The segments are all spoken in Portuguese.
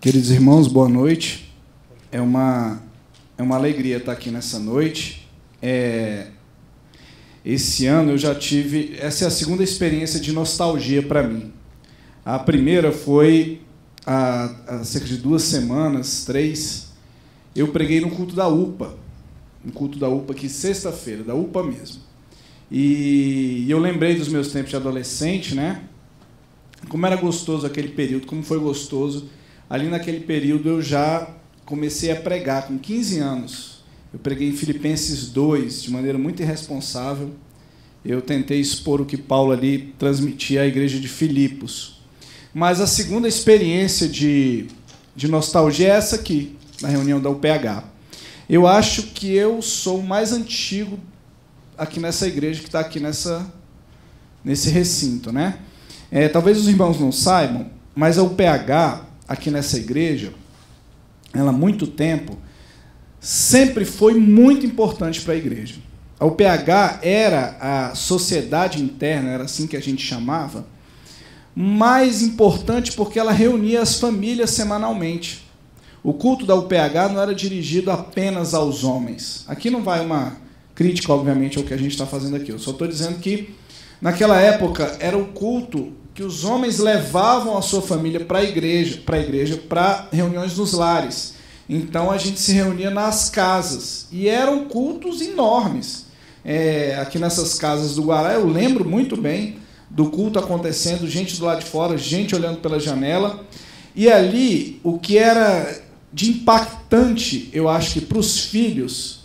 Queridos irmãos, boa noite. É uma, é uma alegria estar aqui nessa noite. É, esse ano eu já tive. Essa é a segunda experiência de nostalgia para mim. A primeira foi há, há, cerca de duas semanas, três. Eu preguei no culto da UPA. No culto da UPA aqui, sexta-feira, da UPA mesmo. E, e eu lembrei dos meus tempos de adolescente, né? Como era gostoso aquele período, como foi gostoso ali naquele período eu já comecei a pregar, com 15 anos. Eu preguei em Filipenses 2, de maneira muito irresponsável. Eu tentei expor o que Paulo ali transmitia à igreja de Filipos. Mas a segunda experiência de, de nostalgia é essa aqui, na reunião da UPH. Eu acho que eu sou o mais antigo aqui nessa igreja que está aqui nessa, nesse recinto. Né? É, talvez os irmãos não saibam, mas a UPH aqui nessa igreja, ela há muito tempo, sempre foi muito importante para a igreja. A UPH era a sociedade interna, era assim que a gente chamava, mais importante porque ela reunia as famílias semanalmente. O culto da UPH não era dirigido apenas aos homens. Aqui não vai uma crítica, obviamente, ao que a gente está fazendo aqui. Eu só estou dizendo que, naquela época, era o culto que os homens levavam a sua família para a igreja, para a igreja, para reuniões nos lares. Então a gente se reunia nas casas e eram cultos enormes. É, aqui nessas casas do Guará, eu lembro muito bem do culto acontecendo, gente do lado de fora, gente olhando pela janela. E ali o que era de impactante, eu acho que para os filhos,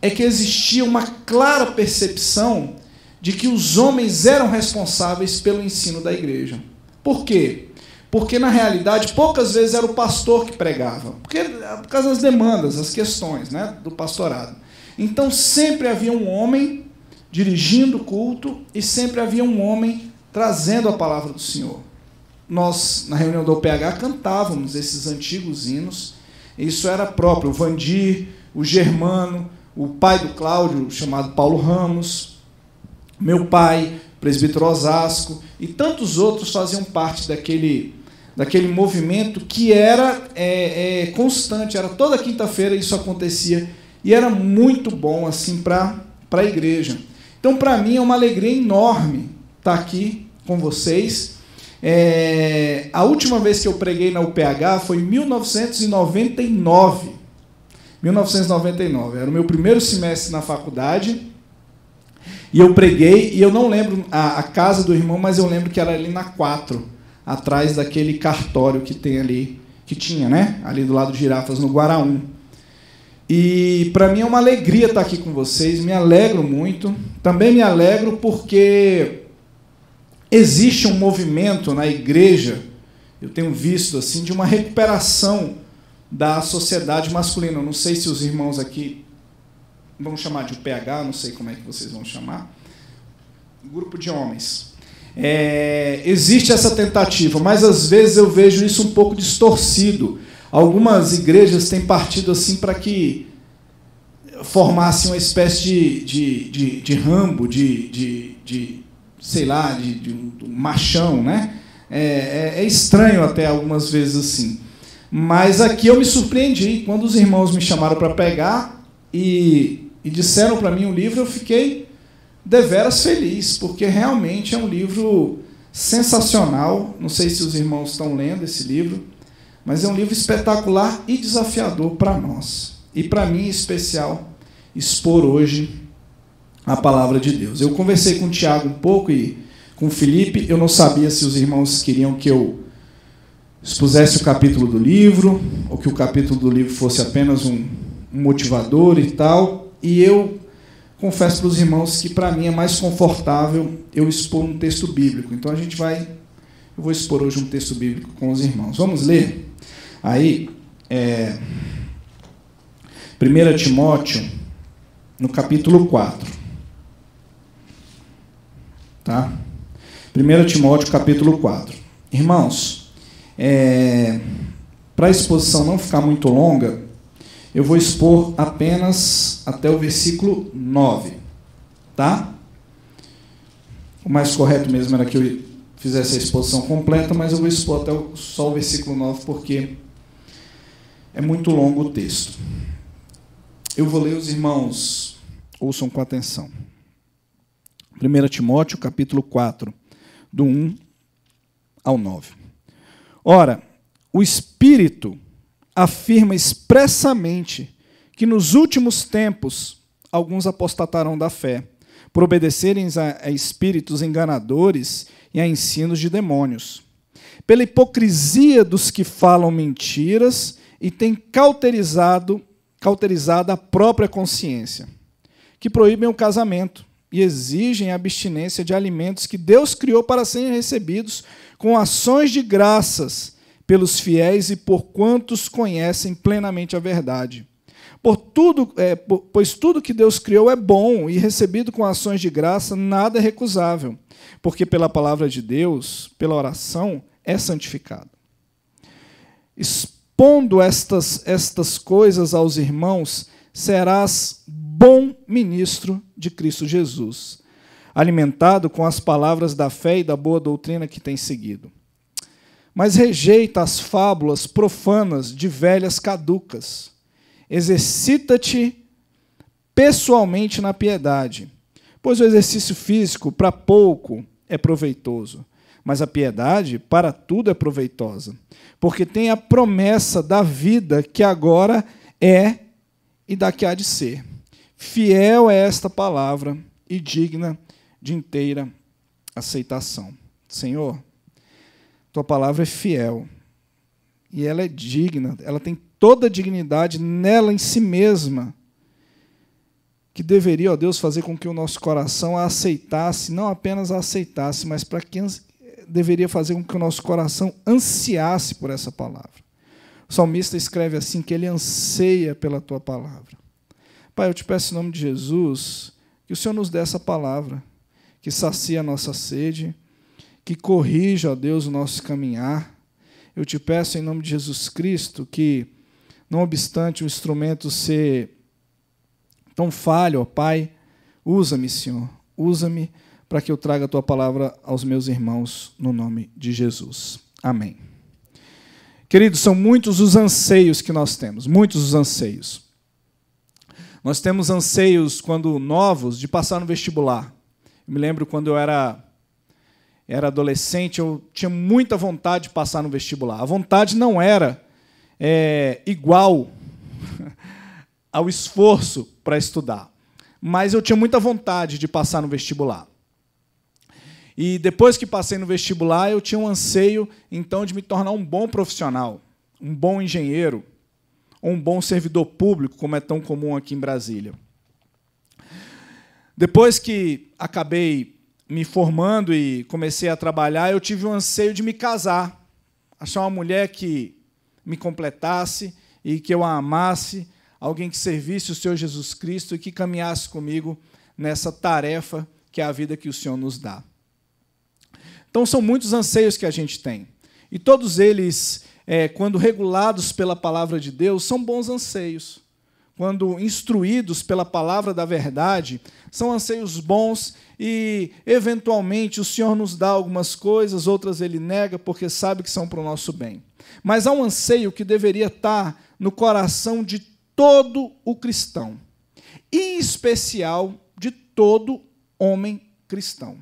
é que existia uma clara percepção de que os homens eram responsáveis pelo ensino da igreja. Por quê? Porque na realidade poucas vezes era o pastor que pregava, porque, por causa das demandas, as questões né, do pastorado. Então sempre havia um homem dirigindo o culto e sempre havia um homem trazendo a palavra do Senhor. Nós, na reunião do PH, cantávamos esses antigos hinos, isso era próprio. O Vandir, o Germano, o pai do Cláudio, chamado Paulo Ramos, meu pai, presbítero Osasco e tantos outros faziam parte daquele, daquele movimento que era é, é, constante, era toda quinta-feira isso acontecia e era muito bom assim para a igreja. Então, para mim, é uma alegria enorme estar tá aqui com vocês. É, a última vez que eu preguei na UPH foi em 1999. 1999, era o meu primeiro semestre na faculdade. E eu preguei, e eu não lembro a, a casa do irmão, mas eu lembro que era ali na 4, atrás daquele cartório que tem ali, que tinha, né? Ali do lado de Girafas, no Guaraú. E para mim é uma alegria estar tá aqui com vocês, me alegro muito. Também me alegro porque existe um movimento na igreja, eu tenho visto assim, de uma recuperação da sociedade masculina. Eu não sei se os irmãos aqui vamos chamar de PH, não sei como é que vocês vão chamar, grupo de homens. É, existe essa tentativa, mas às vezes eu vejo isso um pouco distorcido. Algumas igrejas têm partido assim para que formasse uma espécie de, de, de, de rambo, de, de, de, sei lá, de, de um, machão, né? É, é, é, estranho até algumas vezes assim. Mas aqui eu me surpreendi quando os irmãos me chamaram para pegar e e disseram para mim o um livro, eu fiquei deveras feliz, porque realmente é um livro sensacional. Não sei se os irmãos estão lendo esse livro, mas é um livro espetacular e desafiador para nós. E para mim, em especial, expor hoje a palavra de Deus. Eu conversei com o Tiago um pouco e com o Felipe, eu não sabia se os irmãos queriam que eu expusesse o capítulo do livro, ou que o capítulo do livro fosse apenas um motivador e tal e eu confesso para os irmãos que para mim é mais confortável eu expor um texto bíblico. Então a gente vai. Eu vou expor hoje um texto bíblico com os irmãos. Vamos ler? Aí, é, 1 Timóteo, no capítulo 4. Tá? 1 Timóteo, capítulo 4. Irmãos, é, para a exposição não ficar muito longa, eu vou expor apenas até o versículo 9. Tá? O mais correto mesmo era que eu fizesse a exposição completa, mas eu vou expor até só o versículo 9 porque é muito longo o texto. Eu vou ler, os irmãos, ouçam com atenção. 1 Timóteo, capítulo 4, do 1 ao 9. Ora, o Espírito afirma expressamente que nos últimos tempos alguns apostatarão da fé, por obedecerem a espíritos enganadores e a ensinos de demônios, pela hipocrisia dos que falam mentiras e têm cauterizado, cauterizado a própria consciência, que proíbem o casamento e exigem a abstinência de alimentos que Deus criou para serem recebidos com ações de graças pelos fiéis e por quantos conhecem plenamente a verdade. Por tudo, é, pois tudo que Deus criou é bom e recebido com ações de graça, nada é recusável, porque pela palavra de Deus, pela oração, é santificado. Expondo estas, estas coisas aos irmãos, serás bom ministro de Cristo Jesus, alimentado com as palavras da fé e da boa doutrina que tem seguido mas rejeita as fábulas profanas de velhas caducas. Exercita-te pessoalmente na piedade, pois o exercício físico para pouco é proveitoso, mas a piedade para tudo é proveitosa, porque tem a promessa da vida que agora é e da que há de ser. Fiel é esta palavra e digna de inteira aceitação. Senhor, tua palavra é fiel. E ela é digna, ela tem toda a dignidade nela em si mesma, que deveria, ó Deus, fazer com que o nosso coração a aceitasse, não apenas a aceitasse, mas para que deveria fazer com que o nosso coração ansiasse por essa palavra. O salmista escreve assim que ele anseia pela tua palavra. Pai, eu te peço em nome de Jesus que o Senhor nos dê essa palavra que sacia a nossa sede que corrija, ó Deus, o nosso caminhar. Eu te peço em nome de Jesus Cristo que, não obstante o instrumento ser tão falho, ó Pai, usa-me, Senhor, usa-me para que eu traga a tua palavra aos meus irmãos no nome de Jesus. Amém. Queridos, são muitos os anseios que nós temos, muitos os anseios. Nós temos anseios quando novos de passar no vestibular. Eu me lembro quando eu era era adolescente, eu tinha muita vontade de passar no vestibular. A vontade não era é, igual ao esforço para estudar, mas eu tinha muita vontade de passar no vestibular. E depois que passei no vestibular, eu tinha um anseio então de me tornar um bom profissional, um bom engenheiro, ou um bom servidor público, como é tão comum aqui em Brasília. Depois que acabei me formando e comecei a trabalhar, eu tive o um anseio de me casar, achar uma mulher que me completasse e que eu a amasse, alguém que servisse o Senhor Jesus Cristo e que caminhasse comigo nessa tarefa que é a vida que o Senhor nos dá. Então, são muitos anseios que a gente tem. E todos eles, é, quando regulados pela palavra de Deus, são bons anseios. Quando instruídos pela palavra da verdade, são anseios bons e eventualmente o Senhor nos dá algumas coisas, outras ele nega, porque sabe que são para o nosso bem. Mas há um anseio que deveria estar no coração de todo o cristão, em especial de todo homem cristão.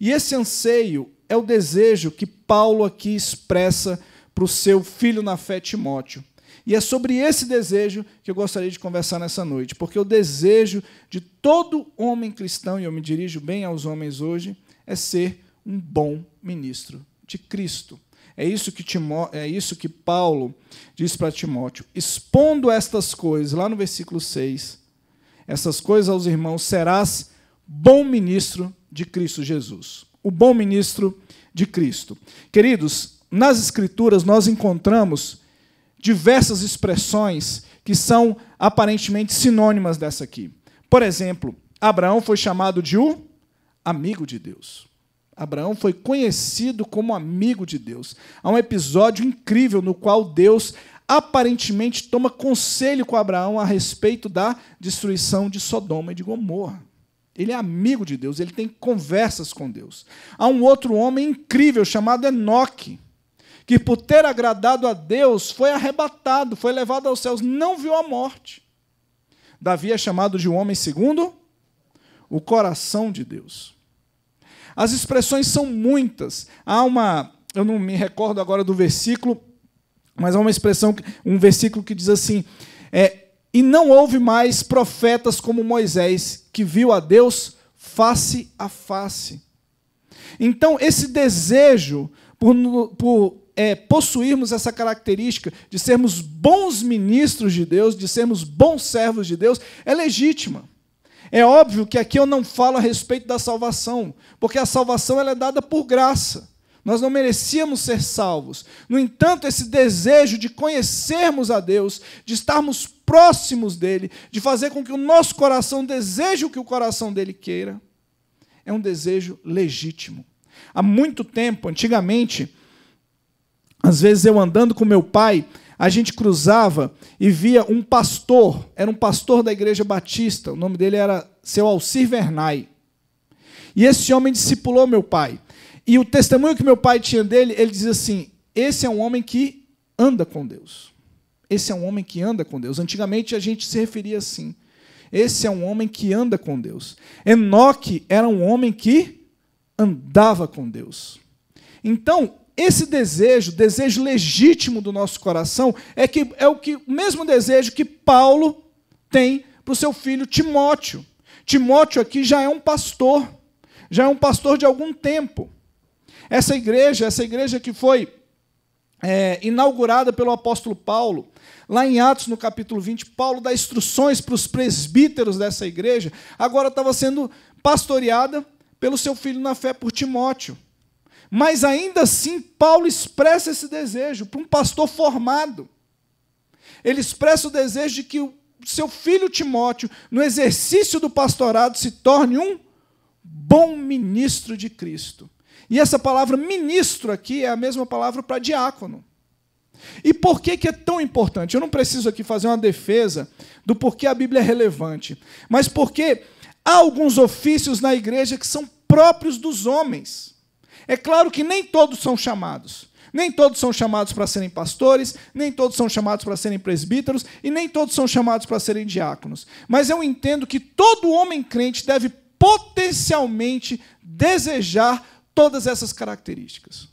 E esse anseio é o desejo que Paulo aqui expressa para o seu filho na fé, Timóteo. E é sobre esse desejo que eu gostaria de conversar nessa noite, porque o desejo de todo homem cristão, e eu me dirijo bem aos homens hoje, é ser um bom ministro de Cristo. É isso que, Timó... é isso que Paulo diz para Timóteo. Expondo estas coisas, lá no versículo 6, essas coisas aos irmãos, serás bom ministro de Cristo Jesus. O bom ministro de Cristo. Queridos, nas Escrituras nós encontramos diversas expressões que são aparentemente sinônimas dessa aqui. Por exemplo, Abraão foi chamado de o um amigo de Deus. Abraão foi conhecido como amigo de Deus. Há um episódio incrível no qual Deus aparentemente toma conselho com Abraão a respeito da destruição de Sodoma e de Gomorra. Ele é amigo de Deus, ele tem conversas com Deus. Há um outro homem incrível chamado Enoque que por ter agradado a Deus foi arrebatado, foi levado aos céus, não viu a morte. Davi é chamado de um homem segundo o coração de Deus. As expressões são muitas. Há uma, eu não me recordo agora do versículo, mas há uma expressão, um versículo que diz assim: é, e não houve mais profetas como Moisés, que viu a Deus face a face. Então, esse desejo por, por é, possuirmos essa característica de sermos bons ministros de Deus, de sermos bons servos de Deus, é legítima. É óbvio que aqui eu não falo a respeito da salvação, porque a salvação ela é dada por graça. Nós não merecíamos ser salvos. No entanto, esse desejo de conhecermos a Deus, de estarmos próximos dele, de fazer com que o nosso coração deseje o que o coração dele queira, é um desejo legítimo. Há muito tempo, antigamente, às vezes eu andando com meu pai, a gente cruzava e via um pastor, era um pastor da igreja batista, o nome dele era seu Alcir Vernay. E esse homem discipulou meu pai. E o testemunho que meu pai tinha dele, ele dizia assim: esse é um homem que anda com Deus. Esse é um homem que anda com Deus. Antigamente a gente se referia assim. Esse é um homem que anda com Deus. Enoque era um homem que andava com Deus. Então, esse desejo, desejo legítimo do nosso coração, é que é o que o mesmo desejo que Paulo tem para o seu filho Timóteo. Timóteo aqui já é um pastor, já é um pastor de algum tempo. Essa igreja, essa igreja que foi é, inaugurada pelo apóstolo Paulo, lá em Atos, no capítulo 20, Paulo dá instruções para os presbíteros dessa igreja, agora estava sendo pastoreada pelo seu filho na fé por Timóteo. Mas ainda assim, Paulo expressa esse desejo para um pastor formado. Ele expressa o desejo de que o seu filho Timóteo, no exercício do pastorado, se torne um bom ministro de Cristo. E essa palavra ministro aqui é a mesma palavra para diácono. E por que, que é tão importante? Eu não preciso aqui fazer uma defesa do porquê a Bíblia é relevante, mas porque há alguns ofícios na igreja que são próprios dos homens. É claro que nem todos são chamados. Nem todos são chamados para serem pastores, nem todos são chamados para serem presbíteros e nem todos são chamados para serem diáconos. Mas eu entendo que todo homem crente deve potencialmente desejar todas essas características.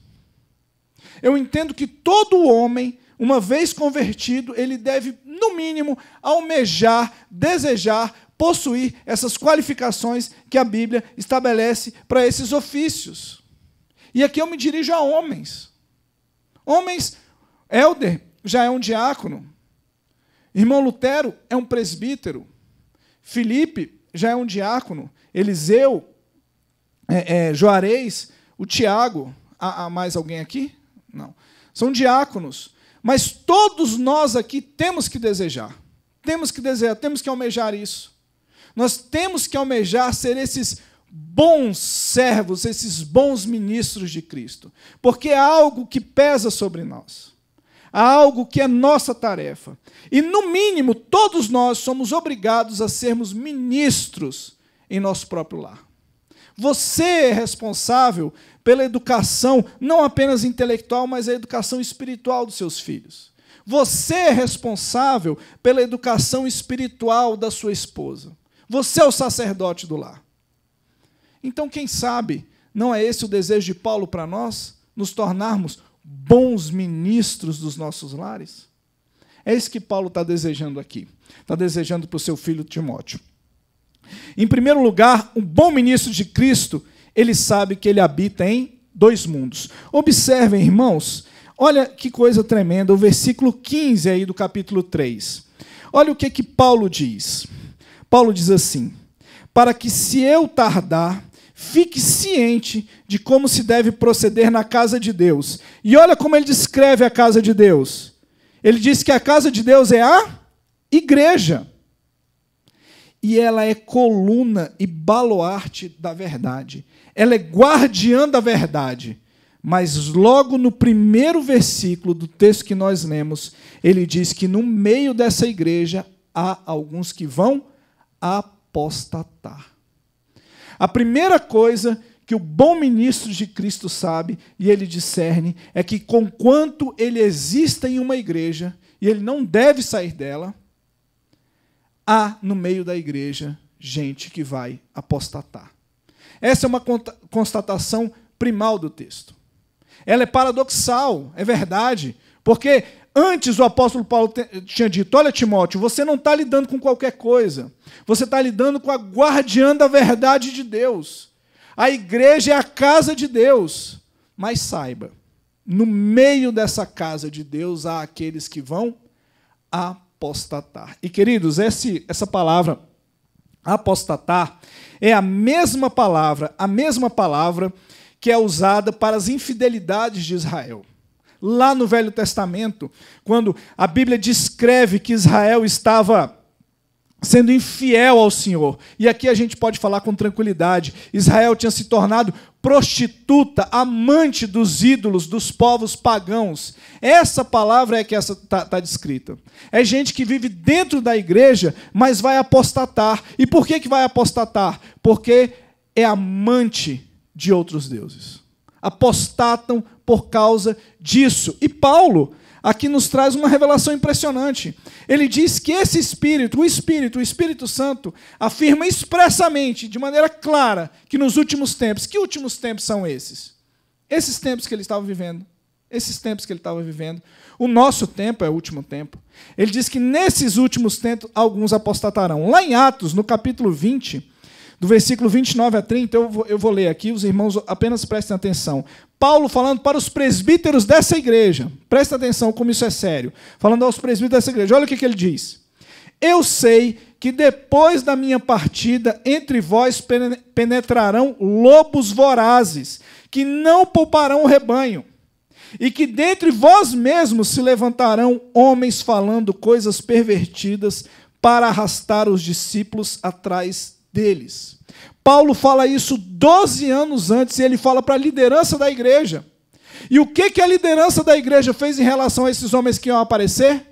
Eu entendo que todo homem, uma vez convertido, ele deve, no mínimo, almejar, desejar, possuir essas qualificações que a Bíblia estabelece para esses ofícios. E aqui eu me dirijo a homens. Homens, Elder já é um diácono. Irmão Lutero é um presbítero. Felipe já é um diácono. Eliseu, é, é, o Tiago. Há, há mais alguém aqui? Não. São diáconos. Mas todos nós aqui temos que desejar. Temos que desejar, temos que almejar isso. Nós temos que almejar ser esses bons servos, esses bons ministros de Cristo, porque há algo que pesa sobre nós, há algo que é nossa tarefa. E, no mínimo, todos nós somos obrigados a sermos ministros em nosso próprio lar. Você é responsável pela educação, não apenas intelectual, mas a educação espiritual dos seus filhos. Você é responsável pela educação espiritual da sua esposa. Você é o sacerdote do lar. Então, quem sabe, não é esse o desejo de Paulo para nós? Nos tornarmos bons ministros dos nossos lares? É isso que Paulo está desejando aqui. Está desejando para o seu filho Timóteo. Em primeiro lugar, um bom ministro de Cristo, ele sabe que ele habita em dois mundos. Observem, irmãos, olha que coisa tremenda, o versículo 15 aí do capítulo 3. Olha o que que Paulo diz. Paulo diz assim: "Para que se eu tardar, Fique ciente de como se deve proceder na casa de Deus. E olha como ele descreve a casa de Deus. Ele diz que a casa de Deus é a igreja. E ela é coluna e baluarte da verdade. Ela é guardiã da verdade. Mas logo no primeiro versículo do texto que nós lemos, ele diz que no meio dessa igreja há alguns que vão apostatar. A primeira coisa que o bom ministro de Cristo sabe e ele discerne é que, conquanto ele exista em uma igreja e ele não deve sair dela, há no meio da igreja gente que vai apostatar. Essa é uma constatação primal do texto. Ela é paradoxal, é verdade, porque Antes o apóstolo Paulo tinha dito: Olha, Timóteo, você não está lidando com qualquer coisa, você está lidando com a guardiã da verdade de Deus. A igreja é a casa de Deus. Mas saiba, no meio dessa casa de Deus há aqueles que vão apostatar. E queridos, esse, essa palavra apostatar é a mesma palavra, a mesma palavra que é usada para as infidelidades de Israel lá no Velho Testamento, quando a Bíblia descreve que Israel estava sendo infiel ao Senhor. E aqui a gente pode falar com tranquilidade. Israel tinha se tornado prostituta, amante dos ídolos, dos povos pagãos. Essa palavra é que está tá descrita. É gente que vive dentro da igreja, mas vai apostatar. E por que, que vai apostatar? Porque é amante de outros deuses apostatam por causa disso. E Paulo aqui nos traz uma revelação impressionante. Ele diz que esse espírito, o espírito, o Espírito Santo, afirma expressamente, de maneira clara, que nos últimos tempos, que últimos tempos são esses? Esses tempos que ele estava vivendo, esses tempos que ele estava vivendo. O nosso tempo é o último tempo. Ele diz que nesses últimos tempos alguns apostatarão. Lá em Atos, no capítulo 20, do versículo 29 a 30, eu vou, eu vou ler aqui, os irmãos apenas prestem atenção. Paulo falando para os presbíteros dessa igreja, presta atenção como isso é sério, falando aos presbíteros dessa igreja, olha o que, que ele diz. Eu sei que depois da minha partida entre vós penetrarão lobos vorazes, que não pouparão o rebanho, e que dentre vós mesmos se levantarão homens falando coisas pervertidas para arrastar os discípulos atrás deles. Paulo fala isso 12 anos antes e ele fala para a liderança da igreja. E o que, que a liderança da igreja fez em relação a esses homens que iam aparecer?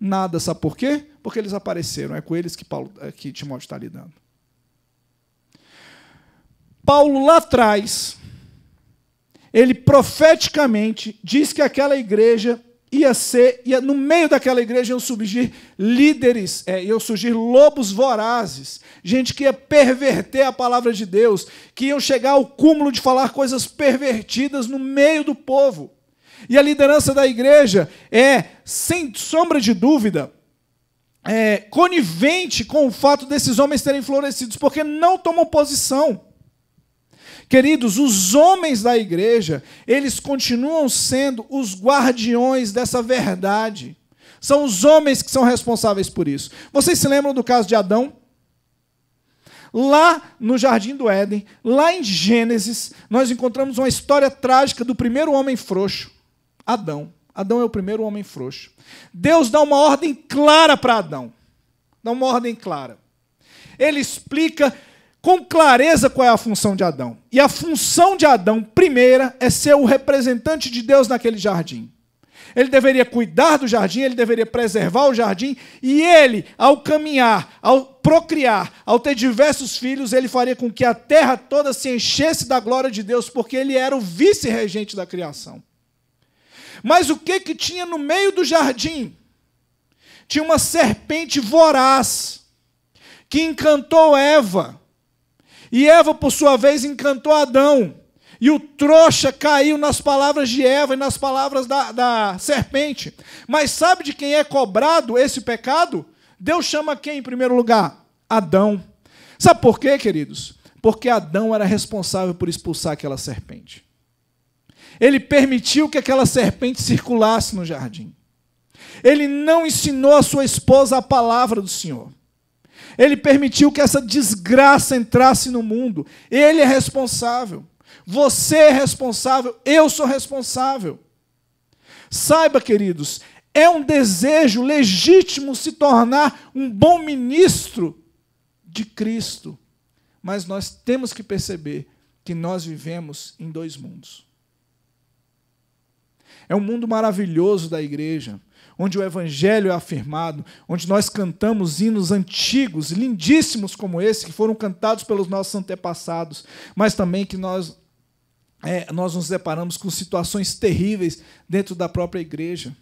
Nada, sabe por quê? Porque eles apareceram, é com eles que, Paulo, é, que Timóteo está lidando. Paulo, lá atrás, ele profeticamente diz que aquela igreja ia ser, ia, no meio daquela igreja iam surgir líderes, é, iam surgir lobos vorazes, gente que ia perverter a palavra de Deus, que iam chegar ao cúmulo de falar coisas pervertidas no meio do povo. E a liderança da igreja é, sem sombra de dúvida, é, conivente com o fato desses homens terem florescido, porque não tomam posição. Queridos, os homens da igreja, eles continuam sendo os guardiões dessa verdade. São os homens que são responsáveis por isso. Vocês se lembram do caso de Adão? Lá no Jardim do Éden, lá em Gênesis, nós encontramos uma história trágica do primeiro homem frouxo, Adão. Adão é o primeiro homem frouxo. Deus dá uma ordem clara para Adão. Dá uma ordem clara. Ele explica com clareza qual é a função de Adão. E a função de Adão, primeira, é ser o representante de Deus naquele jardim. Ele deveria cuidar do jardim, ele deveria preservar o jardim, e ele, ao caminhar, ao procriar, ao ter diversos filhos, ele faria com que a terra toda se enchesse da glória de Deus, porque ele era o vice-regente da criação. Mas o que que tinha no meio do jardim? Tinha uma serpente voraz que encantou Eva e Eva, por sua vez, encantou Adão. E o trouxa caiu nas palavras de Eva e nas palavras da, da serpente. Mas sabe de quem é cobrado esse pecado? Deus chama quem em primeiro lugar? Adão. Sabe por quê, queridos? Porque Adão era responsável por expulsar aquela serpente. Ele permitiu que aquela serpente circulasse no jardim. Ele não ensinou a sua esposa a palavra do Senhor. Ele permitiu que essa desgraça entrasse no mundo. Ele é responsável. Você é responsável. Eu sou responsável. Saiba, queridos, é um desejo legítimo se tornar um bom ministro de Cristo. Mas nós temos que perceber que nós vivemos em dois mundos. É um mundo maravilhoso da igreja, onde o Evangelho é afirmado, onde nós cantamos hinos antigos, lindíssimos como esse, que foram cantados pelos nossos antepassados, mas também que nós, é, nós nos deparamos com situações terríveis dentro da própria igreja.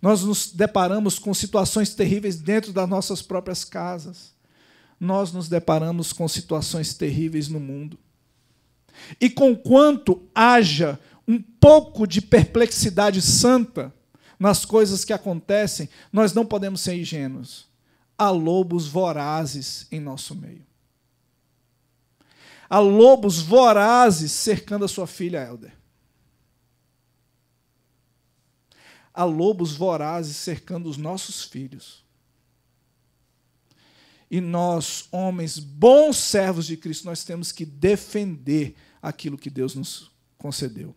Nós nos deparamos com situações terríveis dentro das nossas próprias casas. Nós nos deparamos com situações terríveis no mundo. E conquanto haja um pouco de perplexidade santa, nas coisas que acontecem, nós não podemos ser ingênuos. Há lobos vorazes em nosso meio. Há lobos vorazes cercando a sua filha Helder. Há lobos vorazes cercando os nossos filhos. E nós, homens, bons servos de Cristo, nós temos que defender aquilo que Deus nos concedeu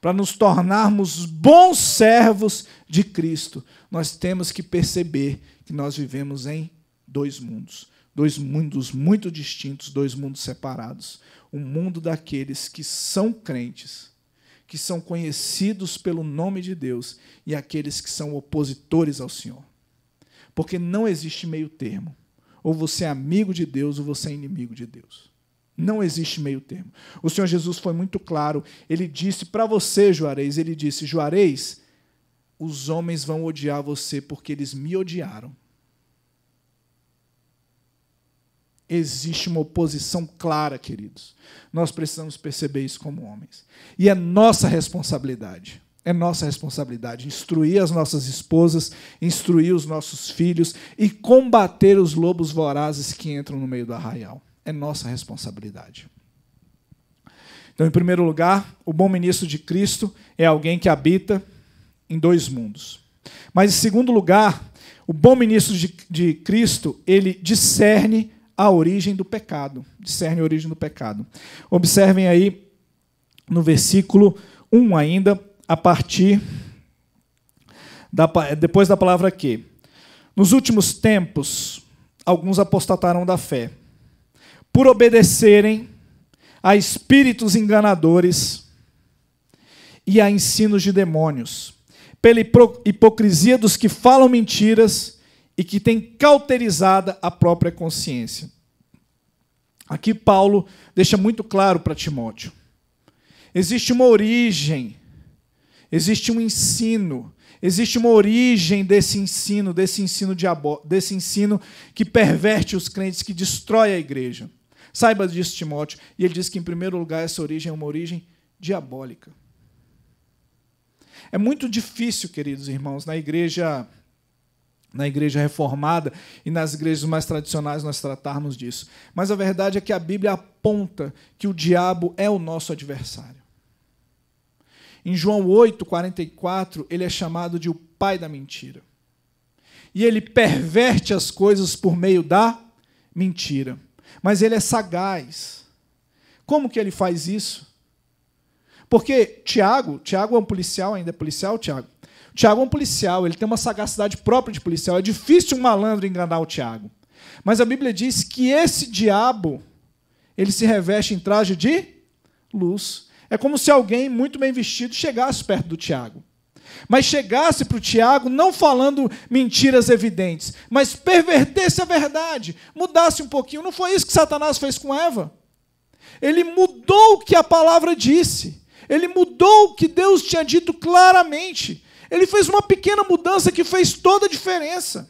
para nos tornarmos bons servos de Cristo, nós temos que perceber que nós vivemos em dois mundos. Dois mundos muito distintos, dois mundos separados. O mundo daqueles que são crentes, que são conhecidos pelo nome de Deus, e aqueles que são opositores ao Senhor. Porque não existe meio termo. Ou você é amigo de Deus ou você é inimigo de Deus. Não existe meio termo. O Senhor Jesus foi muito claro. Ele disse para você, Juarez, ele disse: Juarez, os homens vão odiar você porque eles me odiaram. Existe uma oposição clara, queridos. Nós precisamos perceber isso como homens. E é nossa responsabilidade. É nossa responsabilidade instruir as nossas esposas, instruir os nossos filhos e combater os lobos vorazes que entram no meio do arraial é nossa responsabilidade. Então, em primeiro lugar, o bom ministro de Cristo é alguém que habita em dois mundos. Mas, em segundo lugar, o bom ministro de, de Cristo, ele discerne a origem do pecado. Discerne a origem do pecado. Observem aí no versículo 1 ainda, a partir da, depois da palavra que. Nos últimos tempos, alguns apostataram da fé por obedecerem a espíritos enganadores e a ensinos de demônios, pela hipocrisia dos que falam mentiras e que têm cauterizada a própria consciência. Aqui Paulo deixa muito claro para Timóteo. Existe uma origem, existe um ensino, existe uma origem desse ensino, desse ensino, diabo, desse ensino que perverte os crentes, que destrói a igreja. Saiba disso, Timóteo. E ele diz que, em primeiro lugar, essa origem é uma origem diabólica. É muito difícil, queridos irmãos, na igreja na igreja reformada e nas igrejas mais tradicionais nós tratarmos disso. Mas a verdade é que a Bíblia aponta que o diabo é o nosso adversário. Em João 8:44, ele é chamado de o pai da mentira. E ele perverte as coisas por meio da mentira. Mas ele é sagaz. Como que ele faz isso? Porque Tiago, Tiago é um policial, ainda é policial, Tiago? Tiago é um policial, ele tem uma sagacidade própria de policial. É difícil um malandro enganar o Tiago. Mas a Bíblia diz que esse diabo, ele se reveste em traje de luz. É como se alguém muito bem vestido chegasse perto do Tiago mas chegasse para o Tiago não falando mentiras evidentes, mas pervertesse a verdade, mudasse um pouquinho. Não foi isso que Satanás fez com Eva. Ele mudou o que a palavra disse. Ele mudou o que Deus tinha dito claramente. Ele fez uma pequena mudança que fez toda a diferença.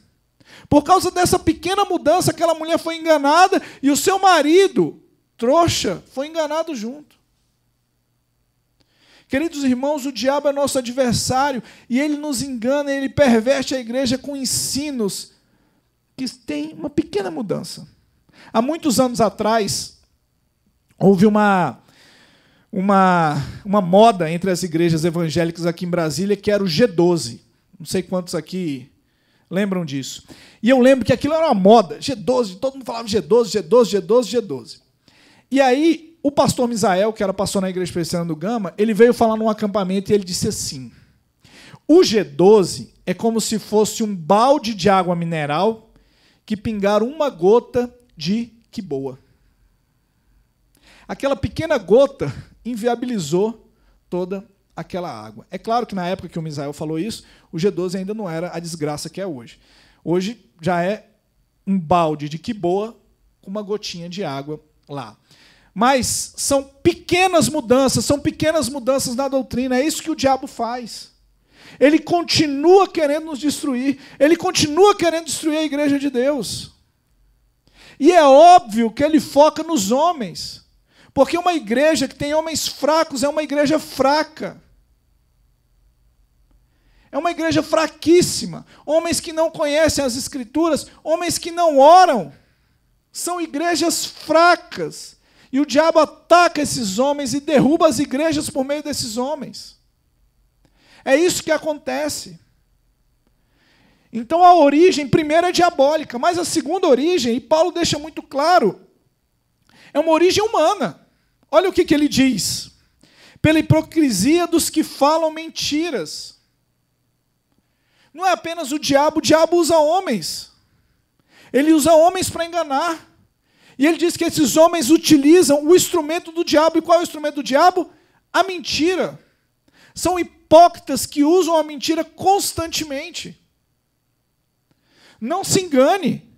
Por causa dessa pequena mudança, aquela mulher foi enganada e o seu marido, trouxa, foi enganado junto. Queridos irmãos, o diabo é nosso adversário e ele nos engana, ele perverte a igreja com ensinos que tem uma pequena mudança. Há muitos anos atrás, houve uma, uma, uma moda entre as igrejas evangélicas aqui em Brasília que era o G12. Não sei quantos aqui lembram disso. E eu lembro que aquilo era uma moda, G12, todo mundo falava G12, G12, G12, G12. E aí o pastor Misael, que era pastor na igreja presbiteriana do Gama, ele veio falar num acampamento e ele disse assim: O G12 é como se fosse um balde de água mineral que pingar uma gota de que boa. Aquela pequena gota inviabilizou toda aquela água. É claro que na época que o Misael falou isso, o G12 ainda não era a desgraça que é hoje. Hoje já é um balde de que boa com uma gotinha de água lá. Mas são pequenas mudanças, são pequenas mudanças na doutrina, é isso que o diabo faz. Ele continua querendo nos destruir, ele continua querendo destruir a igreja de Deus. E é óbvio que ele foca nos homens, porque uma igreja que tem homens fracos é uma igreja fraca. É uma igreja fraquíssima. Homens que não conhecem as Escrituras, homens que não oram. São igrejas fracas. E o diabo ataca esses homens e derruba as igrejas por meio desses homens. É isso que acontece. Então a origem, primeira é diabólica, mas a segunda origem, e Paulo deixa muito claro, é uma origem humana. Olha o que, que ele diz: pela hipocrisia dos que falam mentiras. Não é apenas o diabo, o diabo usa homens. Ele usa homens para enganar. E ele diz que esses homens utilizam o instrumento do diabo. E qual é o instrumento do diabo? A mentira. São hipócritas que usam a mentira constantemente. Não se engane.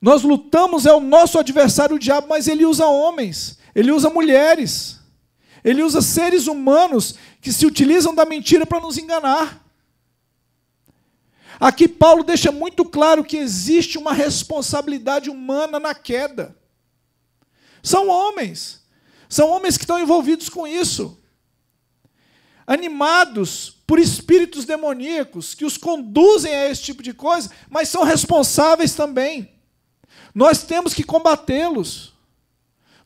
Nós lutamos, é o nosso adversário, o diabo, mas ele usa homens, ele usa mulheres, ele usa seres humanos que se utilizam da mentira para nos enganar. Aqui Paulo deixa muito claro que existe uma responsabilidade humana na queda. São homens. São homens que estão envolvidos com isso. Animados por espíritos demoníacos que os conduzem a esse tipo de coisa, mas são responsáveis também. Nós temos que combatê-los.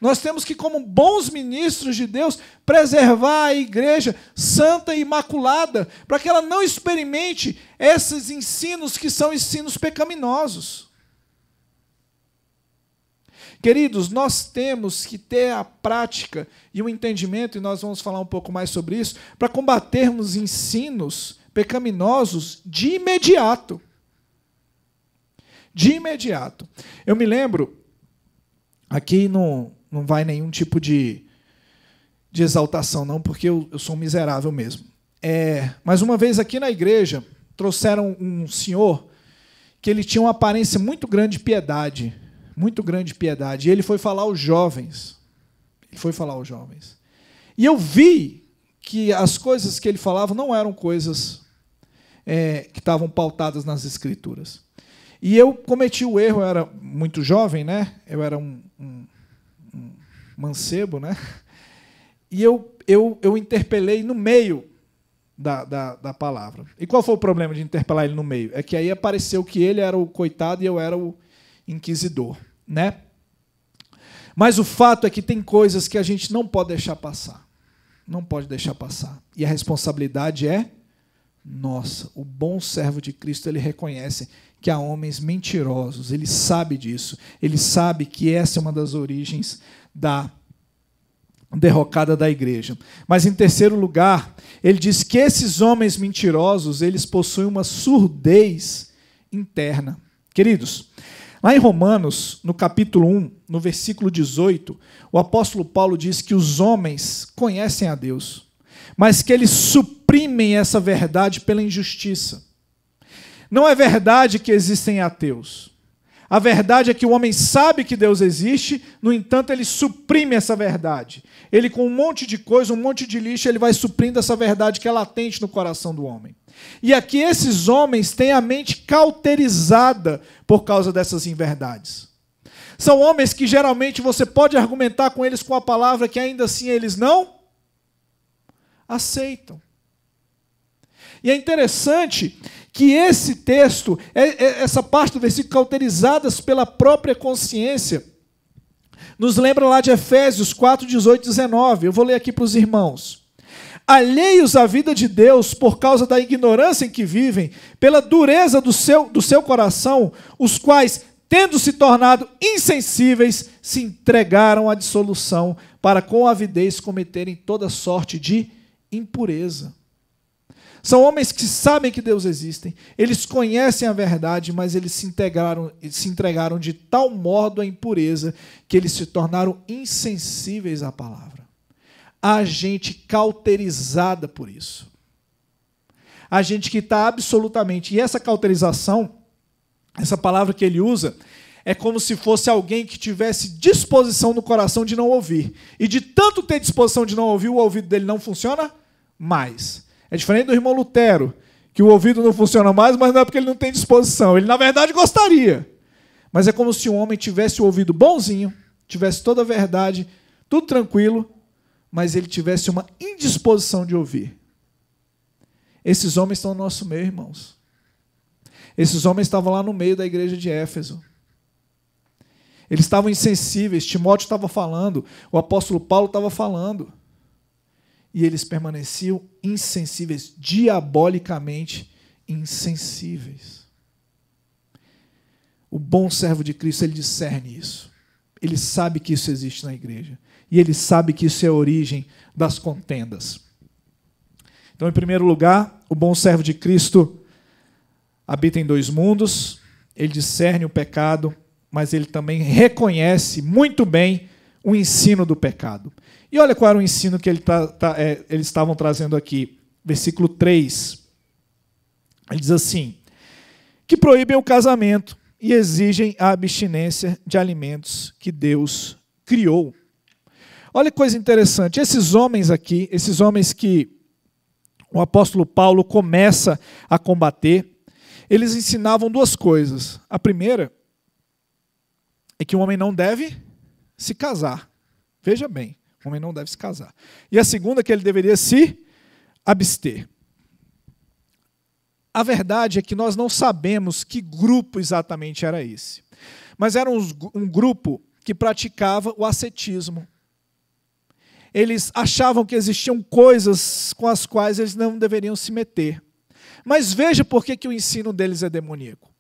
Nós temos que, como bons ministros de Deus, preservar a igreja santa e imaculada, para que ela não experimente esses ensinos que são ensinos pecaminosos. Queridos, nós temos que ter a prática e o entendimento, e nós vamos falar um pouco mais sobre isso, para combatermos ensinos pecaminosos de imediato. De imediato. Eu me lembro aqui no, não vai nenhum tipo de, de exaltação, não, porque eu, eu sou um miserável mesmo. É, mas uma vez aqui na igreja, trouxeram um senhor que ele tinha uma aparência muito grande de piedade, muito grande de piedade, e ele foi falar aos jovens. Ele foi falar aos jovens. E eu vi que as coisas que ele falava não eram coisas é, que estavam pautadas nas escrituras. E eu cometi o erro, eu era muito jovem, né? Eu era um, um mancebo, né? E eu, eu, eu interpelei no meio da, da, da, palavra. E qual foi o problema de interpelar ele no meio? É que aí apareceu que ele era o coitado e eu era o inquisidor, né? Mas o fato é que tem coisas que a gente não pode deixar passar. Não pode deixar passar. E a responsabilidade é nossa. O bom servo de Cristo, ele reconhece que há homens mentirosos, ele sabe disso. Ele sabe que essa é uma das origens da derrocada da igreja. Mas em terceiro lugar, ele diz que esses homens mentirosos, eles possuem uma surdez interna. Queridos, lá em Romanos, no capítulo 1, no versículo 18, o apóstolo Paulo diz que os homens conhecem a Deus, mas que eles suprimem essa verdade pela injustiça. Não é verdade que existem ateus. A verdade é que o homem sabe que Deus existe, no entanto, ele suprime essa verdade. Ele, com um monte de coisa, um monte de lixo, ele vai suprindo essa verdade que é latente no coração do homem. E aqui esses homens têm a mente cauterizada por causa dessas inverdades. São homens que geralmente você pode argumentar com eles com a palavra que ainda assim eles não aceitam. E é interessante que esse texto, é, é, essa parte do versículo cauterizadas pela própria consciência, nos lembra lá de Efésios 4, 18 19. Eu vou ler aqui para os irmãos. Alheios à vida de Deus por causa da ignorância em que vivem, pela dureza do seu, do seu coração, os quais, tendo se tornado insensíveis, se entregaram à dissolução, para com avidez cometerem toda sorte de impureza. São homens que sabem que Deus existe, eles conhecem a verdade, mas eles se, integraram, se entregaram de tal modo à impureza que eles se tornaram insensíveis à palavra. Há gente cauterizada por isso. Há gente que está absolutamente. E essa cauterização, essa palavra que ele usa, é como se fosse alguém que tivesse disposição no coração de não ouvir. E de tanto ter disposição de não ouvir, o ouvido dele não funciona mais. É diferente do irmão Lutero, que o ouvido não funciona mais, mas não é porque ele não tem disposição. Ele, na verdade, gostaria. Mas é como se um homem tivesse o ouvido bonzinho, tivesse toda a verdade, tudo tranquilo, mas ele tivesse uma indisposição de ouvir. Esses homens estão no nosso meio, irmãos. Esses homens estavam lá no meio da igreja de Éfeso. Eles estavam insensíveis. Timóteo estava falando, o apóstolo Paulo estava falando e eles permaneciam insensíveis, diabolicamente insensíveis. O bom servo de Cristo, ele discerne isso. Ele sabe que isso existe na igreja. E ele sabe que isso é a origem das contendas. Então, em primeiro lugar, o bom servo de Cristo habita em dois mundos. Ele discerne o pecado, mas ele também reconhece muito bem o ensino do pecado. E olha qual era o ensino que ele tá, tá, é, eles estavam trazendo aqui. Versículo 3. Ele diz assim: que proíbem o casamento e exigem a abstinência de alimentos que Deus criou. Olha que coisa interessante, esses homens aqui, esses homens que o apóstolo Paulo começa a combater, eles ensinavam duas coisas. A primeira é que o homem não deve se casar. Veja bem. O homem não deve se casar. E a segunda que ele deveria se abster. A verdade é que nós não sabemos que grupo exatamente era esse. Mas era um, um grupo que praticava o ascetismo. Eles achavam que existiam coisas com as quais eles não deveriam se meter. Mas veja por que, que o ensino deles é demoníaco.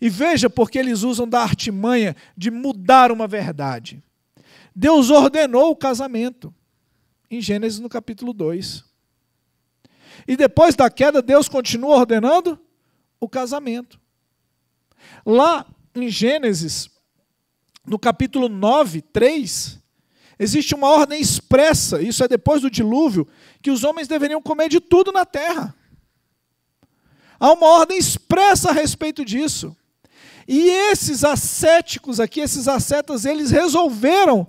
E veja por que eles usam da artimanha de mudar uma verdade. Deus ordenou o casamento, em Gênesis no capítulo 2. E depois da queda, Deus continua ordenando o casamento. Lá em Gênesis, no capítulo 9, 3, existe uma ordem expressa, isso é depois do dilúvio, que os homens deveriam comer de tudo na terra. Há uma ordem expressa a respeito disso. E esses ascéticos aqui, esses ascetas, eles resolveram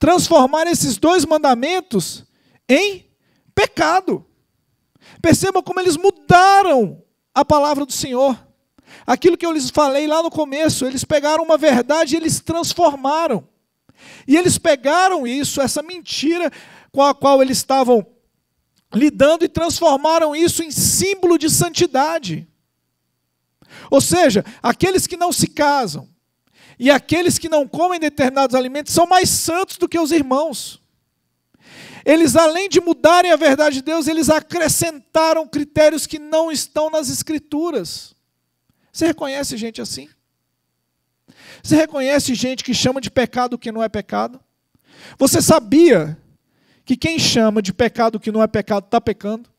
transformar esses dois mandamentos em pecado. Perceba como eles mudaram a palavra do Senhor. Aquilo que eu lhes falei lá no começo, eles pegaram uma verdade e eles transformaram. E eles pegaram isso, essa mentira com a qual eles estavam lidando e transformaram isso em símbolo de santidade. Ou seja, aqueles que não se casam, e aqueles que não comem determinados alimentos são mais santos do que os irmãos. Eles, além de mudarem a verdade de Deus, eles acrescentaram critérios que não estão nas Escrituras. Você reconhece gente assim? Você reconhece gente que chama de pecado o que não é pecado? Você sabia que quem chama de pecado o que não é pecado está pecando?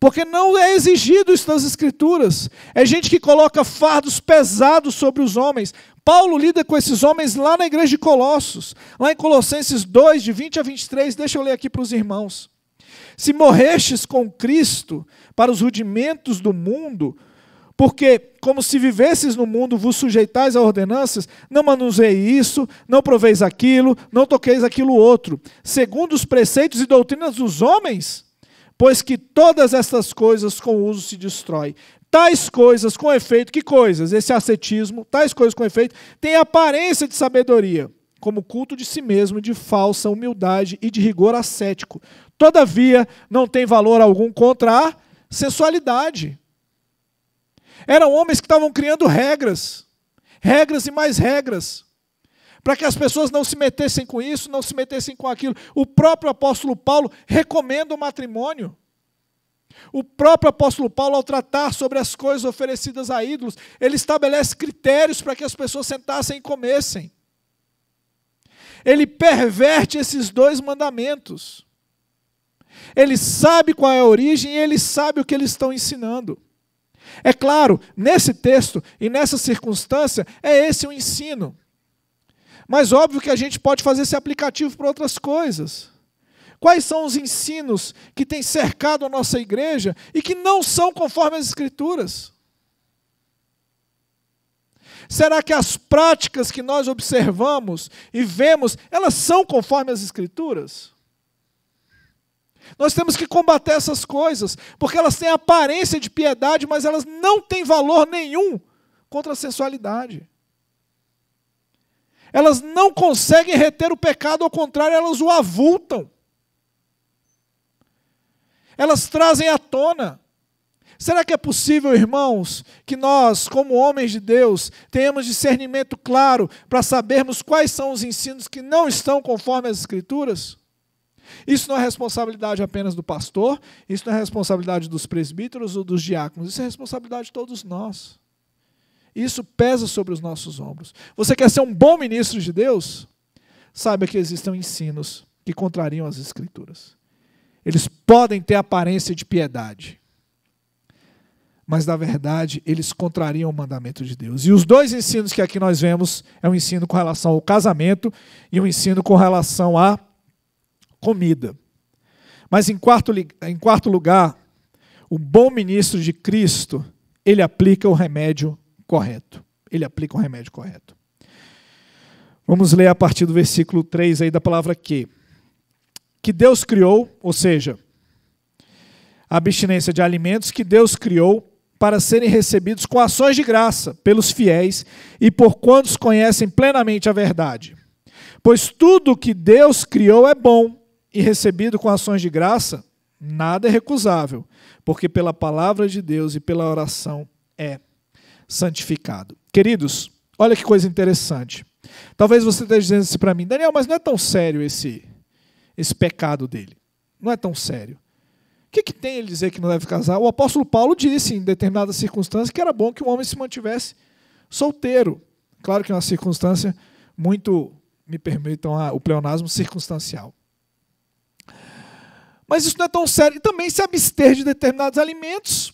Porque não é exigido isso nas Escrituras. É gente que coloca fardos pesados sobre os homens. Paulo lida com esses homens lá na igreja de Colossos, lá em Colossenses 2, de 20 a 23. Deixa eu ler aqui para os irmãos. Se morrestes com Cristo para os rudimentos do mundo, porque, como se vivesses no mundo, vos sujeitais a ordenanças, não manuseie isso, não proveis aquilo, não toqueis aquilo outro, segundo os preceitos e doutrinas dos homens, pois que todas estas coisas com o uso se destrói. Tais coisas com efeito, que coisas? Esse ascetismo, tais coisas com efeito, têm aparência de sabedoria, como culto de si mesmo, de falsa humildade e de rigor ascético. Todavia, não tem valor algum contra a sensualidade. Eram homens que estavam criando regras, regras e mais regras para que as pessoas não se metessem com isso, não se metessem com aquilo. O próprio apóstolo Paulo recomenda o matrimônio. O próprio apóstolo Paulo, ao tratar sobre as coisas oferecidas a ídolos, ele estabelece critérios para que as pessoas sentassem e comessem. Ele perverte esses dois mandamentos. Ele sabe qual é a origem e ele sabe o que eles estão ensinando. É claro, nesse texto e nessa circunstância, é esse o ensino. Mas óbvio que a gente pode fazer esse aplicativo para outras coisas. Quais são os ensinos que têm cercado a nossa igreja e que não são conforme as Escrituras? Será que as práticas que nós observamos e vemos, elas são conforme as Escrituras? Nós temos que combater essas coisas, porque elas têm aparência de piedade, mas elas não têm valor nenhum contra a sensualidade. Elas não conseguem reter o pecado, ao contrário, elas o avultam. Elas trazem à tona. Será que é possível, irmãos, que nós, como homens de Deus, tenhamos discernimento claro para sabermos quais são os ensinos que não estão conforme as Escrituras? Isso não é responsabilidade apenas do pastor, isso não é responsabilidade dos presbíteros ou dos diáconos, isso é responsabilidade de todos nós. Isso pesa sobre os nossos ombros. Você quer ser um bom ministro de Deus? Saiba que existem ensinos que contrariam as Escrituras. Eles podem ter aparência de piedade, mas na verdade eles contrariam o mandamento de Deus. E os dois ensinos que aqui nós vemos é um ensino com relação ao casamento e um ensino com relação à comida. Mas em quarto, em quarto lugar, o bom ministro de Cristo, ele aplica o remédio correto. Ele aplica o remédio correto. Vamos ler a partir do versículo 3 aí da palavra que. Que Deus criou, ou seja, a abstinência de alimentos que Deus criou para serem recebidos com ações de graça pelos fiéis e por quantos conhecem plenamente a verdade. Pois tudo que Deus criou é bom e recebido com ações de graça, nada é recusável, porque pela palavra de Deus e pela oração é santificado. Queridos, olha que coisa interessante. Talvez você esteja dizendo isso para mim, Daniel, mas não é tão sério esse, esse pecado dele. Não é tão sério. O que, que tem ele dizer que não deve casar? O apóstolo Paulo disse em determinadas circunstâncias que era bom que o homem se mantivesse solteiro. Claro que é uma circunstância muito, me permitam o pleonasmo, circunstancial. Mas isso não é tão sério. E também se abster de determinados alimentos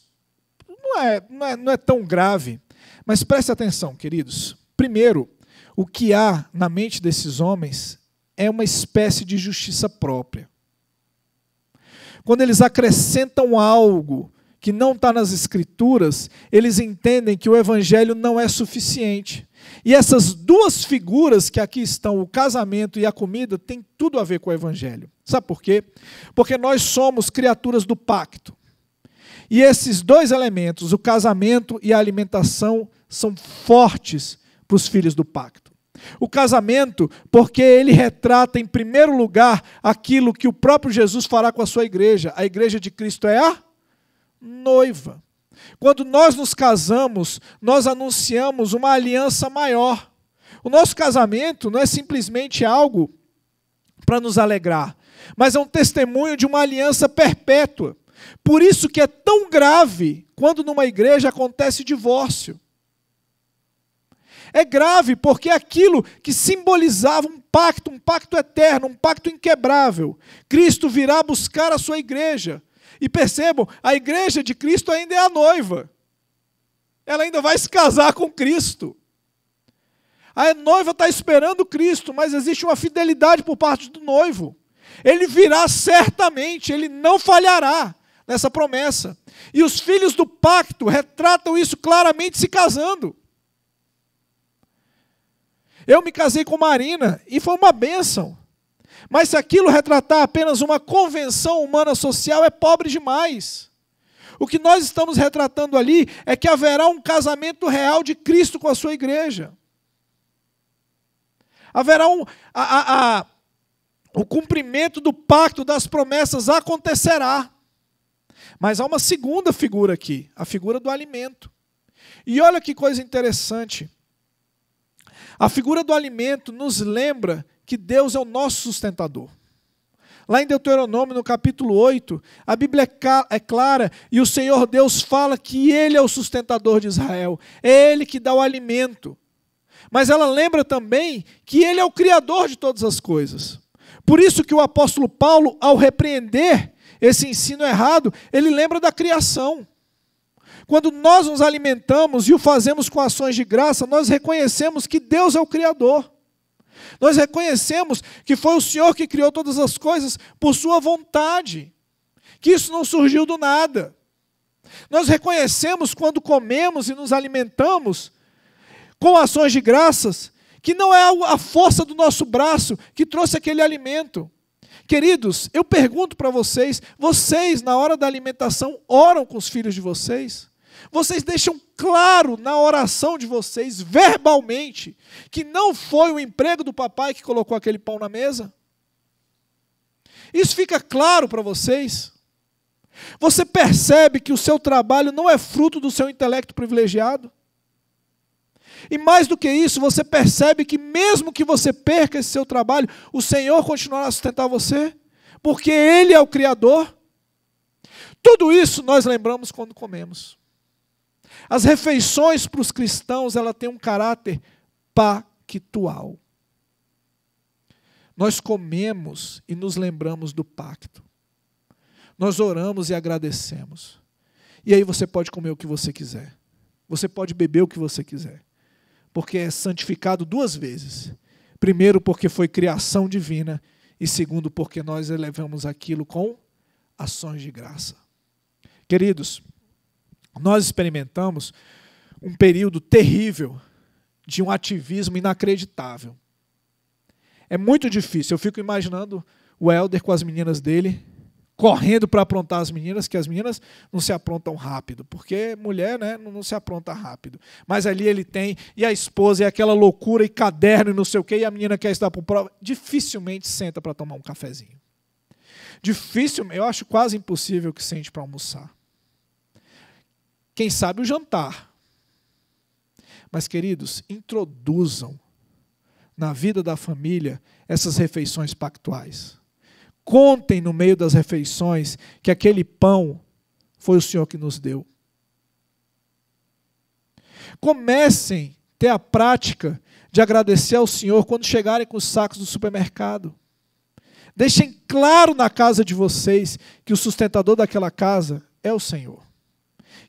não é, não é, não é tão grave. Mas preste atenção, queridos. Primeiro, o que há na mente desses homens é uma espécie de justiça própria. Quando eles acrescentam algo que não está nas Escrituras, eles entendem que o Evangelho não é suficiente. E essas duas figuras que aqui estão, o casamento e a comida, têm tudo a ver com o Evangelho. Sabe por quê? Porque nós somos criaturas do pacto. E esses dois elementos, o casamento e a alimentação, são fortes para os filhos do pacto. O casamento, porque ele retrata, em primeiro lugar, aquilo que o próprio Jesus fará com a sua igreja. A igreja de Cristo é a noiva. Quando nós nos casamos, nós anunciamos uma aliança maior. O nosso casamento não é simplesmente algo para nos alegrar, mas é um testemunho de uma aliança perpétua. Por isso que é tão grave quando numa igreja acontece divórcio. É grave porque é aquilo que simbolizava um pacto, um pacto eterno, um pacto inquebrável, Cristo virá buscar a sua igreja. E percebam, a igreja de Cristo ainda é a noiva. Ela ainda vai se casar com Cristo. A noiva está esperando Cristo, mas existe uma fidelidade por parte do noivo. Ele virá certamente, ele não falhará nessa promessa. E os filhos do pacto retratam isso claramente se casando. Eu me casei com Marina e foi uma bênção. Mas se aquilo retratar apenas uma convenção humana social, é pobre demais. O que nós estamos retratando ali é que haverá um casamento real de Cristo com a sua igreja. Haverá um. A, a, a, o cumprimento do pacto, das promessas acontecerá. Mas há uma segunda figura aqui, a figura do alimento. E olha que coisa interessante. A figura do alimento nos lembra que Deus é o nosso sustentador. Lá em Deuteronômio, no capítulo 8, a Bíblia é, é clara e o Senhor Deus fala que Ele é o sustentador de Israel, é Ele que dá o alimento. Mas ela lembra também que Ele é o Criador de todas as coisas. Por isso que o apóstolo Paulo, ao repreender esse ensino errado, ele lembra da criação. Quando nós nos alimentamos e o fazemos com ações de graça, nós reconhecemos que Deus é o Criador. Nós reconhecemos que foi o Senhor que criou todas as coisas por Sua vontade, que isso não surgiu do nada. Nós reconhecemos quando comemos e nos alimentamos com ações de graças, que não é a força do nosso braço que trouxe aquele alimento, Queridos, eu pergunto para vocês: vocês, na hora da alimentação, oram com os filhos de vocês? Vocês deixam claro na oração de vocês, verbalmente, que não foi o emprego do papai que colocou aquele pão na mesa? Isso fica claro para vocês? Você percebe que o seu trabalho não é fruto do seu intelecto privilegiado? E mais do que isso, você percebe que mesmo que você perca esse seu trabalho, o Senhor continuará a sustentar você, porque Ele é o Criador. Tudo isso nós lembramos quando comemos. As refeições para os cristãos, ela tem um caráter pactual. Nós comemos e nos lembramos do pacto. Nós oramos e agradecemos. E aí você pode comer o que você quiser. Você pode beber o que você quiser porque é santificado duas vezes. Primeiro, porque foi criação divina, e segundo, porque nós elevamos aquilo com ações de graça. Queridos, nós experimentamos um período terrível de um ativismo inacreditável. É muito difícil, eu fico imaginando o Helder com as meninas dele correndo para aprontar as meninas, que as meninas não se aprontam rápido, porque mulher né, não se apronta rápido. Mas ali ele tem, e a esposa, e aquela loucura, e caderno, e não sei o quê, e a menina quer estar por prova, dificilmente senta para tomar um cafezinho. Difícil, eu acho quase impossível que sente para almoçar. Quem sabe o jantar. Mas, queridos, introduzam na vida da família essas refeições pactuais contem no meio das refeições que aquele pão foi o Senhor que nos deu. Comecem a ter a prática de agradecer ao Senhor quando chegarem com os sacos do supermercado. Deixem claro na casa de vocês que o sustentador daquela casa é o Senhor.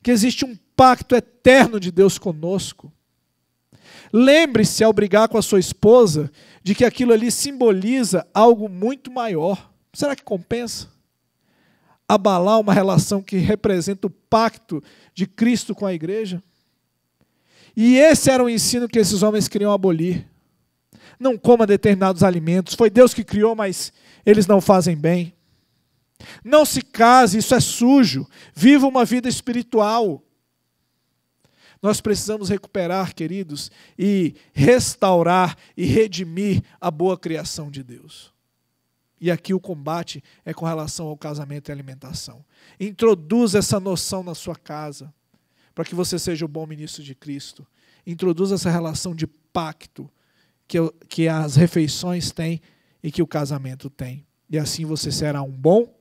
Que existe um pacto eterno de Deus conosco. Lembre-se ao brigar com a sua esposa de que aquilo ali simboliza algo muito maior. Será que compensa? Abalar uma relação que representa o pacto de Cristo com a igreja? E esse era o ensino que esses homens queriam abolir. Não coma determinados alimentos, foi Deus que criou, mas eles não fazem bem. Não se case, isso é sujo. Viva uma vida espiritual. Nós precisamos recuperar, queridos, e restaurar e redimir a boa criação de Deus. E aqui o combate é com relação ao casamento e alimentação. Introduza essa noção na sua casa, para que você seja o bom ministro de Cristo. Introduza essa relação de pacto que, que as refeições têm e que o casamento tem. E assim você será um bom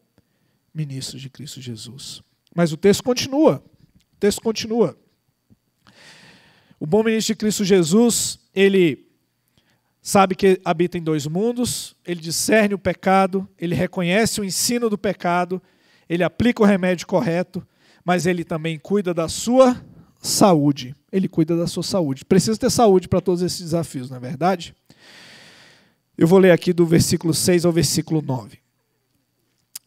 ministro de Cristo Jesus. Mas o texto continua. O texto continua. O bom ministro de Cristo Jesus, ele sabe que habita em dois mundos, ele discerne o pecado, ele reconhece o ensino do pecado, ele aplica o remédio correto, mas ele também cuida da sua saúde. Ele cuida da sua saúde. Precisa ter saúde para todos esses desafios, não é verdade? Eu vou ler aqui do versículo 6 ao versículo 9.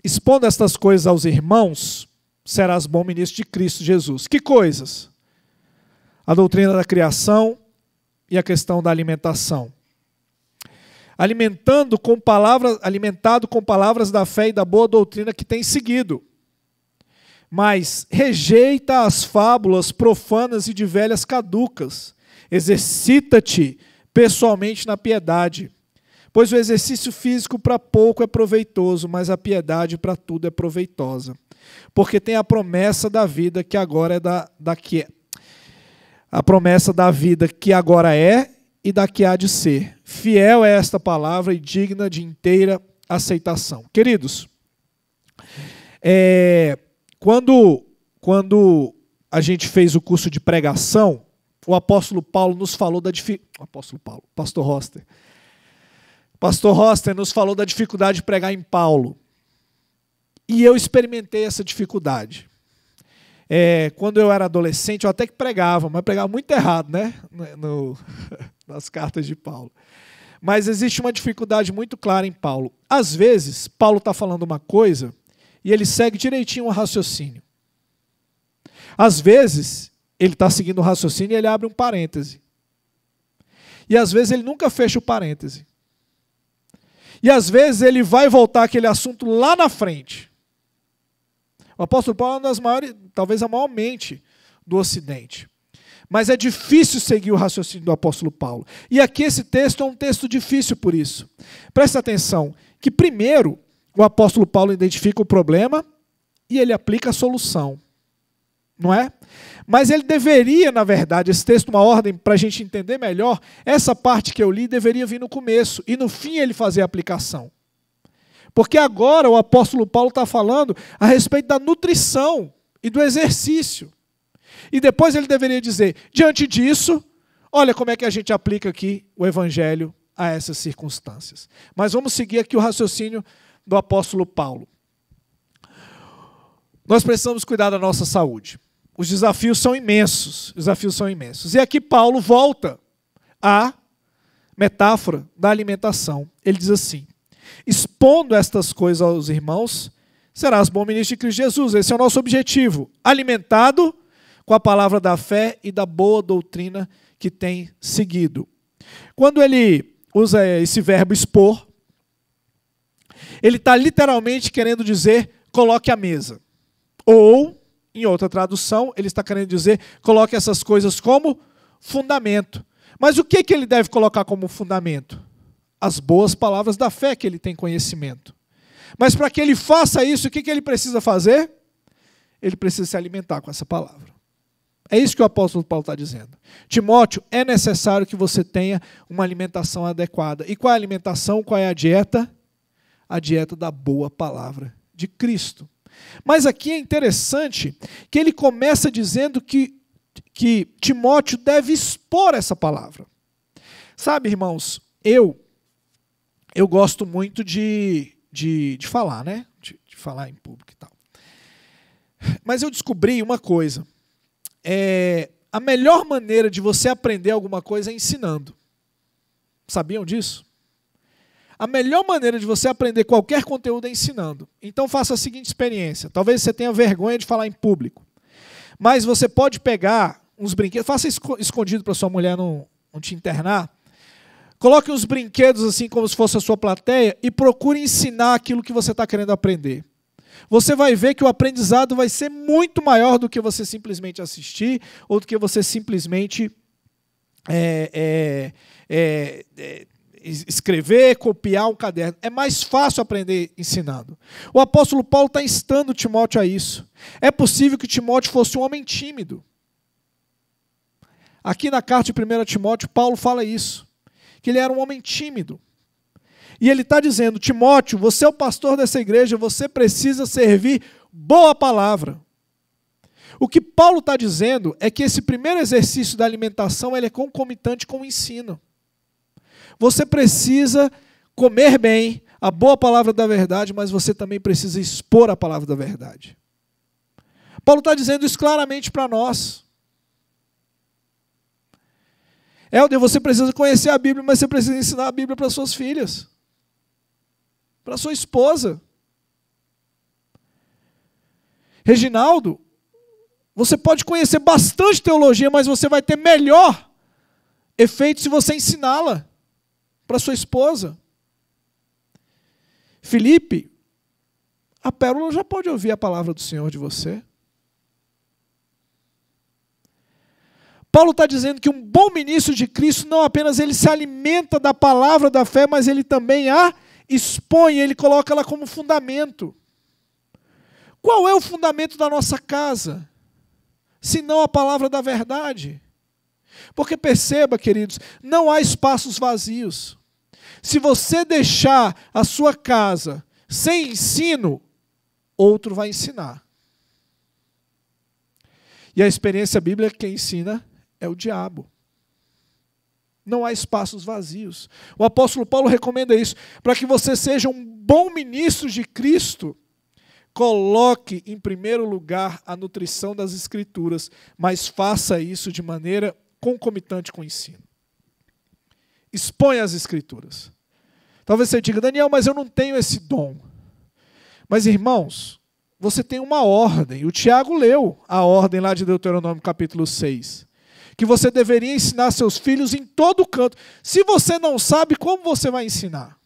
Expondo estas coisas aos irmãos, serás bom ministro de Cristo Jesus. Que coisas? A doutrina da criação e a questão da alimentação alimentando com palavras, alimentado com palavras da fé e da boa doutrina que tem seguido. Mas rejeita as fábulas profanas e de velhas caducas. Exercita-te pessoalmente na piedade. Pois o exercício físico para pouco é proveitoso, mas a piedade para tudo é proveitosa. Porque tem a promessa da vida que agora é da, da que é. a promessa da vida que agora é e da que há de ser. Fiel é esta palavra e digna de inteira aceitação. Queridos, é, quando, quando a gente fez o curso de pregação, o apóstolo Paulo nos falou da dificuldade. Apóstolo Paulo, pastor Roster. Pastor Roster nos falou da dificuldade de pregar em Paulo. E eu experimentei essa dificuldade. É, quando eu era adolescente, eu até que pregava, mas pregava muito errado, né? No, nas cartas de Paulo. Mas existe uma dificuldade muito clara em Paulo. Às vezes, Paulo está falando uma coisa e ele segue direitinho o raciocínio. Às vezes, ele está seguindo o raciocínio e ele abre um parêntese. E às vezes ele nunca fecha o parêntese. E às vezes ele vai voltar aquele assunto lá na frente. O apóstolo Paulo é uma das maiores, talvez a maior mente do Ocidente. Mas é difícil seguir o raciocínio do apóstolo Paulo. E aqui esse texto é um texto difícil por isso. Presta atenção que primeiro o apóstolo Paulo identifica o problema e ele aplica a solução. Não é? Mas ele deveria, na verdade, esse texto, é uma ordem para a gente entender melhor, essa parte que eu li deveria vir no começo e no fim ele fazer a aplicação. Porque agora o apóstolo Paulo está falando a respeito da nutrição e do exercício. E depois ele deveria dizer: diante disso, olha como é que a gente aplica aqui o evangelho a essas circunstâncias. Mas vamos seguir aqui o raciocínio do apóstolo Paulo. Nós precisamos cuidar da nossa saúde. Os desafios são imensos, desafios são imensos. E aqui Paulo volta à metáfora da alimentação. Ele diz assim: expondo estas coisas aos irmãos, serás bom ministro de Cristo Jesus. Esse é o nosso objetivo. Alimentado com a palavra da fé e da boa doutrina que tem seguido. Quando ele usa esse verbo expor, ele está literalmente querendo dizer coloque a mesa. Ou, em outra tradução, ele está querendo dizer coloque essas coisas como fundamento. Mas o que, que ele deve colocar como fundamento? As boas palavras da fé que ele tem conhecimento. Mas para que ele faça isso, o que, que ele precisa fazer? Ele precisa se alimentar com essa palavra. É isso que o apóstolo Paulo está dizendo. Timóteo, é necessário que você tenha uma alimentação adequada. E qual é a alimentação? Qual é a dieta? A dieta da boa palavra de Cristo. Mas aqui é interessante que ele começa dizendo que, que Timóteo deve expor essa palavra. Sabe, irmãos, eu eu gosto muito de, de, de falar, né? De, de falar em público e tal. Mas eu descobri uma coisa é, a melhor maneira de você aprender alguma coisa é ensinando. Sabiam disso? A melhor maneira de você aprender qualquer conteúdo é ensinando. Então faça a seguinte experiência. Talvez você tenha vergonha de falar em público. Mas você pode pegar uns brinquedos, faça escondido para sua mulher não, não te internar. Coloque uns brinquedos assim como se fosse a sua plateia e procure ensinar aquilo que você está querendo aprender você vai ver que o aprendizado vai ser muito maior do que você simplesmente assistir ou do que você simplesmente é, é, é, é escrever, copiar um caderno. É mais fácil aprender ensinando. O apóstolo Paulo está instando Timóteo a isso. É possível que Timóteo fosse um homem tímido. Aqui na carta de 1 Timóteo, Paulo fala isso: que ele era um homem tímido. E ele está dizendo: Timóteo, você é o pastor dessa igreja, você precisa servir boa palavra. O que Paulo está dizendo é que esse primeiro exercício da alimentação ele é concomitante com o ensino. Você precisa comer bem a boa palavra da verdade, mas você também precisa expor a palavra da verdade. Paulo está dizendo isso claramente para nós. Helder, você precisa conhecer a Bíblia, mas você precisa ensinar a Bíblia para suas filhas para sua esposa. Reginaldo, você pode conhecer bastante teologia, mas você vai ter melhor efeito se você ensiná-la para sua esposa. Felipe, a pérola já pode ouvir a palavra do Senhor de você. Paulo está dizendo que um bom ministro de Cristo não apenas ele se alimenta da palavra da fé, mas ele também a expõe, ele coloca ela como fundamento. Qual é o fundamento da nossa casa? Se não a palavra da verdade. Porque perceba, queridos, não há espaços vazios. Se você deixar a sua casa sem ensino, outro vai ensinar. E a experiência bíblica que ensina é o diabo não há espaços vazios. O apóstolo Paulo recomenda isso. Para que você seja um bom ministro de Cristo, coloque em primeiro lugar a nutrição das Escrituras, mas faça isso de maneira concomitante com o ensino. Exponha as Escrituras. Talvez você diga, Daniel, mas eu não tenho esse dom. Mas, irmãos, você tem uma ordem. O Tiago leu a ordem lá de Deuteronômio capítulo 6 que você deveria ensinar seus filhos em todo canto. Se você não sabe, como você vai ensinar?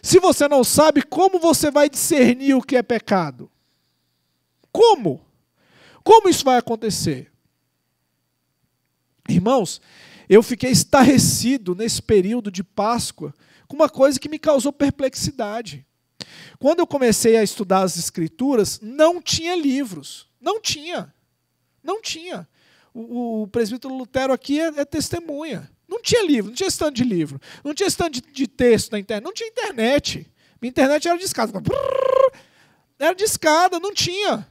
Se você não sabe, como você vai discernir o que é pecado? Como? Como isso vai acontecer? Irmãos, eu fiquei estarrecido nesse período de Páscoa com uma coisa que me causou perplexidade. Quando eu comecei a estudar as Escrituras, não tinha livros. Não tinha. Não tinha o, o presbítero Lutero aqui é, é, testemunha. Não tinha livro, não tinha estante de livro, não tinha estante de, de texto na internet, não tinha internet. Minha internet era de escada. Era de escada, não tinha.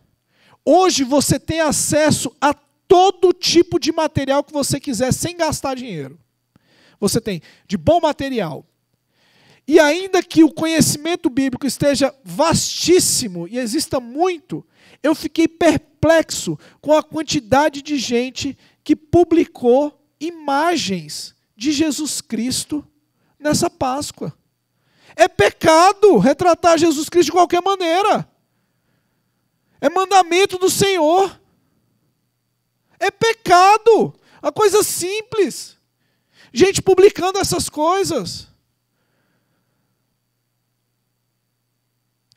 Hoje você tem acesso a todo tipo de material que você quiser sem gastar dinheiro. Você tem de bom material. E ainda que o conhecimento bíblico esteja vastíssimo e exista muito, eu fiquei perplexo com a quantidade de gente que publicou imagens de Jesus Cristo nessa Páscoa. É pecado retratar Jesus Cristo de qualquer maneira. É mandamento do Senhor. É pecado. A coisa simples. Gente publicando essas coisas.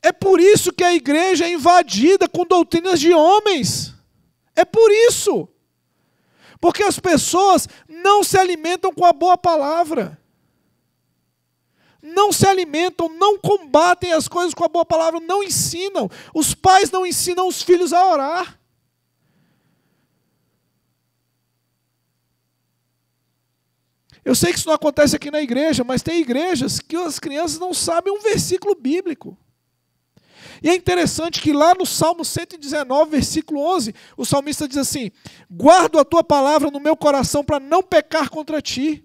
É por isso que a igreja é invadida com doutrinas de homens. É por isso. Porque as pessoas não se alimentam com a boa palavra. Não se alimentam, não combatem as coisas com a boa palavra, não ensinam. Os pais não ensinam os filhos a orar. Eu sei que isso não acontece aqui na igreja, mas tem igrejas que as crianças não sabem um versículo bíblico. E é interessante que lá no Salmo 119, versículo 11, o salmista diz assim: Guardo a tua palavra no meu coração para não pecar contra ti.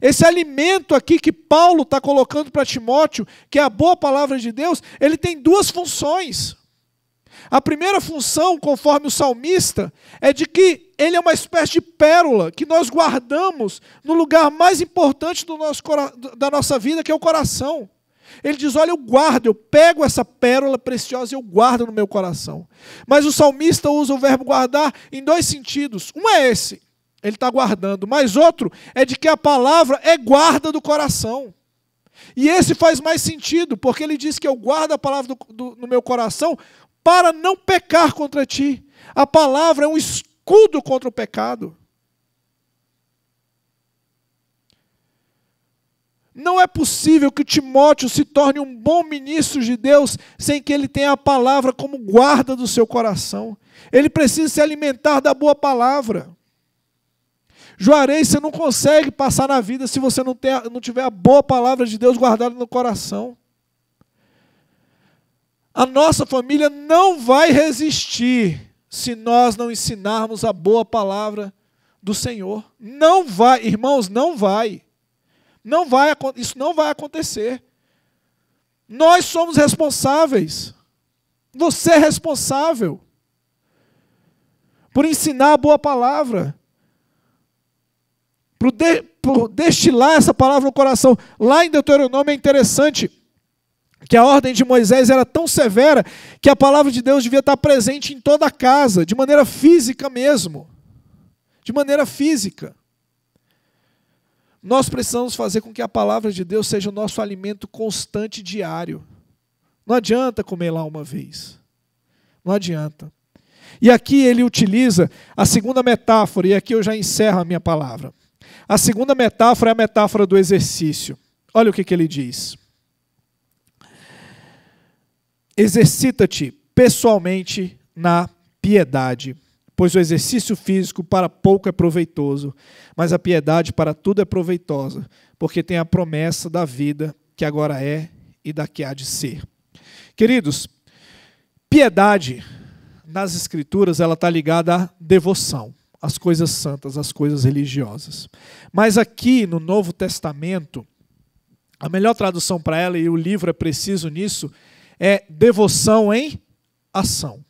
Esse alimento aqui que Paulo está colocando para Timóteo, que é a boa palavra de Deus, ele tem duas funções. A primeira função, conforme o salmista, é de que ele é uma espécie de pérola que nós guardamos no lugar mais importante do nosso, da nossa vida, que é o coração. Ele diz: Olha, eu guardo, eu pego essa pérola preciosa e eu guardo no meu coração. Mas o salmista usa o verbo guardar em dois sentidos. Um é esse, ele está guardando, mas outro é de que a palavra é guarda do coração. E esse faz mais sentido, porque ele diz que eu guardo a palavra do, do, no meu coração para não pecar contra ti. A palavra é um escudo contra o pecado. Não é possível que Timóteo se torne um bom ministro de Deus sem que ele tenha a palavra como guarda do seu coração. Ele precisa se alimentar da boa palavra. Juarez, você não consegue passar na vida se você não, ter, não tiver a boa palavra de Deus guardada no coração. A nossa família não vai resistir se nós não ensinarmos a boa palavra do Senhor. Não vai, irmãos, não vai. Não vai, isso não vai acontecer. Nós somos responsáveis. Você é responsável por ensinar a boa palavra, por, de, por destilar essa palavra no coração. Lá em Deuteronômio é interessante que a ordem de Moisés era tão severa que a palavra de Deus devia estar presente em toda a casa, de maneira física mesmo. De maneira física. Nós precisamos fazer com que a palavra de Deus seja o nosso alimento constante diário. Não adianta comer lá uma vez. Não adianta. E aqui ele utiliza a segunda metáfora, e aqui eu já encerro a minha palavra. A segunda metáfora é a metáfora do exercício. Olha o que, que ele diz: Exercita-te pessoalmente na piedade, pois o exercício físico para pouco é proveitoso, mas a piedade para tudo é proveitosa, porque tem a promessa da vida que agora é e da que há de ser. Queridos, piedade nas Escrituras ela está ligada à devoção, às coisas santas, às coisas religiosas. Mas aqui no Novo Testamento, a melhor tradução para ela, e o livro é preciso nisso, é devoção em ação.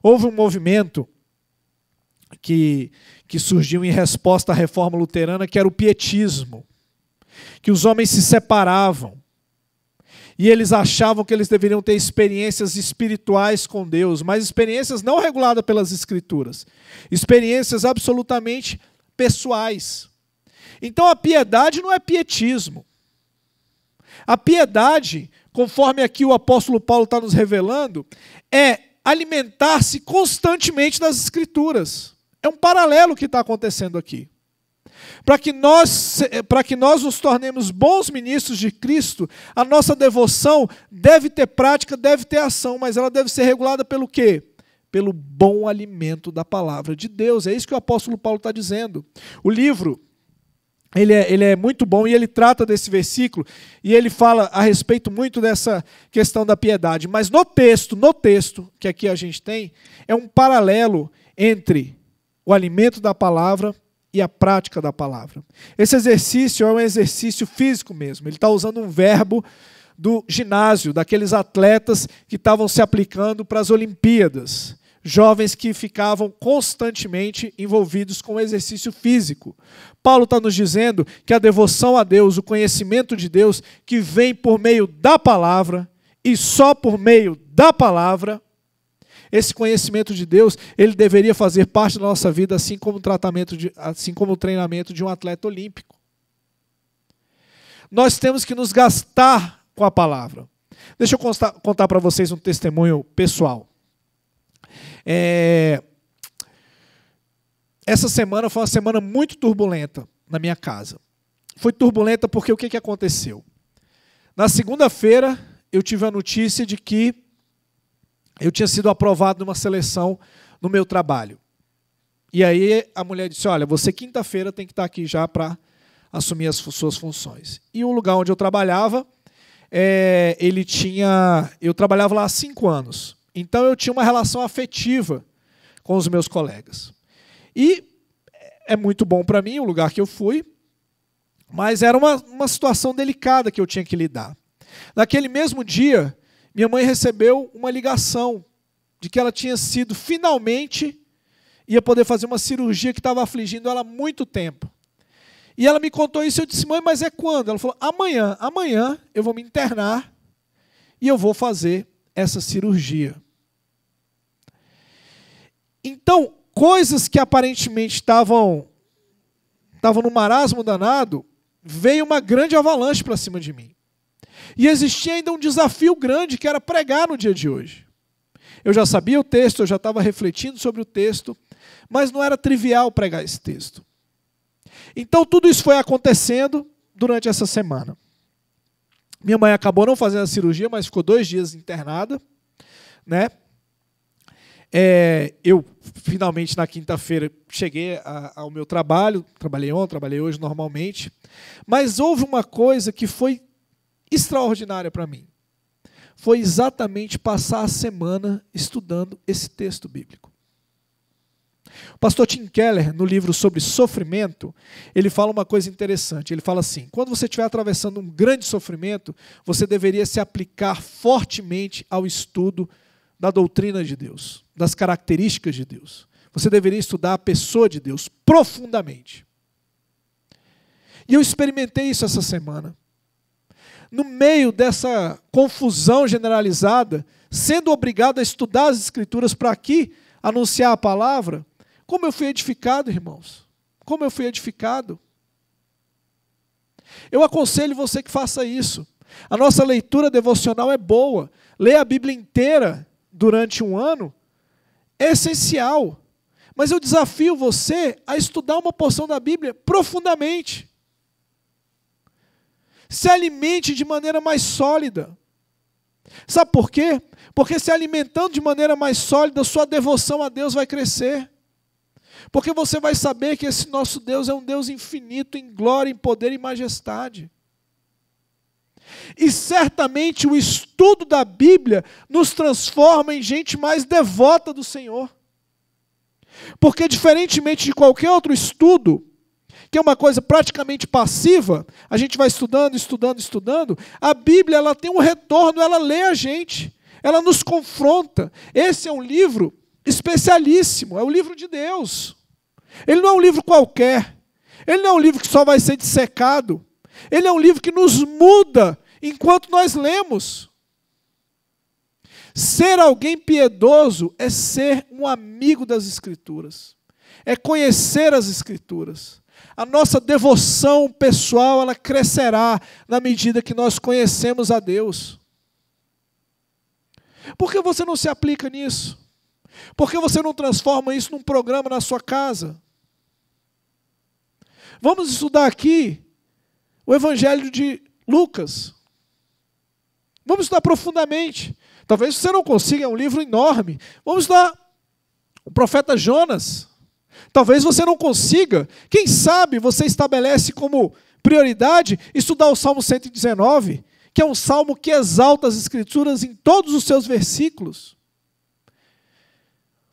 Houve um movimento que que surgiu em resposta à reforma luterana, que era o pietismo, que os homens se separavam. E eles achavam que eles deveriam ter experiências espirituais com Deus, mas experiências não reguladas pelas Escrituras, experiências absolutamente pessoais. Então a piedade não é pietismo. A piedade, conforme aqui o apóstolo Paulo está nos revelando, é alimentar-se constantemente das Escrituras é um paralelo que está acontecendo aqui. Para que, nós, eh, para que nós nos tornemos bons ministros de Cristo, a nossa devoção deve ter prática, deve ter ação, mas ela deve ser regulada pelo quê? Pelo bom alimento da palavra de Deus. É isso que o apóstolo Paulo está dizendo. O livro, ele é, ele é muito bom e ele trata desse versículo e ele fala a respeito muito dessa questão da piedade. Mas no texto, no texto que aqui a gente tem, é um paralelo entre o alimento da palavra e a prática da palavra. Esse exercício é um exercício físico mesmo. Ele está usando um verbo do ginásio, daqueles atletas que estavam se aplicando para as Olimpíadas. Jovens que ficavam constantemente envolvidos com o exercício físico. Paulo está nos dizendo que a devoção a Deus, o conhecimento de Deus, que vem por meio da palavra, e só por meio da palavra esse conhecimento de Deus, ele deveria fazer parte da nossa vida, assim como o tratamento de, assim como o treinamento de um atleta olímpico. Nós temos que nos gastar com a palavra. Deixa eu contar contar para vocês um testemunho pessoal. É... Essa semana foi uma semana muito turbulenta na minha casa. Foi turbulenta porque o que, que aconteceu? Na segunda-feira, eu tive a notícia de que eu tinha sido aprovado numa seleção no meu trabalho. E aí a mulher disse: Olha, você quinta-feira tem que estar aqui já para assumir as suas funções. E o lugar onde eu trabalhava, é, ele tinha. Eu trabalhava lá há cinco anos. Então eu tinha uma relação afetiva com os meus colegas. E é, é muito bom para mim o lugar que eu fui, mas era uma, uma situação delicada que eu tinha que lidar. Naquele mesmo dia, minha mãe recebeu uma ligação de que ela tinha sido finalmente ia poder fazer uma cirurgia que estava afligindo ela há muito tempo. E ela me contou isso, eu disse: "Mãe, mas é quando?" Ela falou: "Amanhã, amanhã eu vou me internar e eu vou fazer essa cirurgia". Então, coisas que aparentemente estavam estavam no marasmo danado, veio uma grande avalanche para cima de mim. E existia ainda um desafio grande que era pregar no dia de hoje. Eu já sabia o texto, eu já estava refletindo sobre o texto, mas não era trivial pregar esse texto. Então tudo isso foi acontecendo durante essa semana. Minha mãe acabou não fazendo a cirurgia, mas ficou dois dias internada, né? É, eu finalmente na quinta-feira cheguei a, ao meu trabalho, trabalhei ontem, trabalhei hoje normalmente, mas houve uma coisa que foi extraordinária para mim foi exatamente passar a semana estudando esse texto bíblico. O pastor Tim Keller, no livro sobre sofrimento, ele fala uma coisa interessante. Ele fala assim: quando você estiver atravessando um grande sofrimento, você deveria se aplicar fortemente ao estudo da doutrina de Deus, das características de Deus. Você deveria estudar a pessoa de Deus profundamente. E eu experimentei isso essa semana no meio dessa confusão generalizada, sendo obrigado a estudar as Escrituras para aqui anunciar a palavra, como eu fui edificado, irmãos. Como eu fui edificado. Eu aconselho você que faça isso. A nossa leitura devocional é boa. Ler a Bíblia inteira durante um ano é essencial. Mas eu desafio você a estudar uma porção da Bíblia profundamente se alimente de maneira mais sólida. Sabe por quê? Porque se alimentando de maneira mais sólida, sua devoção a Deus vai crescer. Porque você vai saber que esse nosso Deus é um Deus infinito em glória, em poder e majestade. E certamente o estudo da Bíblia nos transforma em gente mais devota do Senhor. Porque, diferentemente de qualquer outro estudo, que é uma coisa praticamente passiva, a gente vai estudando, estudando, estudando, a Bíblia ela tem um retorno, ela lê a gente, ela nos confronta. Esse é um livro especialíssimo, é o livro de Deus. Ele não é um livro qualquer. Ele não é um livro que só vai ser dissecado. Ele é um livro que nos muda enquanto nós lemos. Ser alguém piedoso é ser um amigo das Escrituras, é conhecer as Escrituras, a nossa devoção pessoal, ela crescerá na medida que nós conhecemos a Deus. Por que você não se aplica nisso? Por que você não transforma isso num programa na sua casa? Vamos estudar aqui o Evangelho de Lucas. Vamos estudar profundamente. Talvez você não consiga, é um livro enorme. Vamos estudar o profeta Jonas. Talvez você não consiga. Quem sabe você estabelece como prioridade estudar o Salmo 119, que é um salmo que exalta as Escrituras em todos os seus versículos.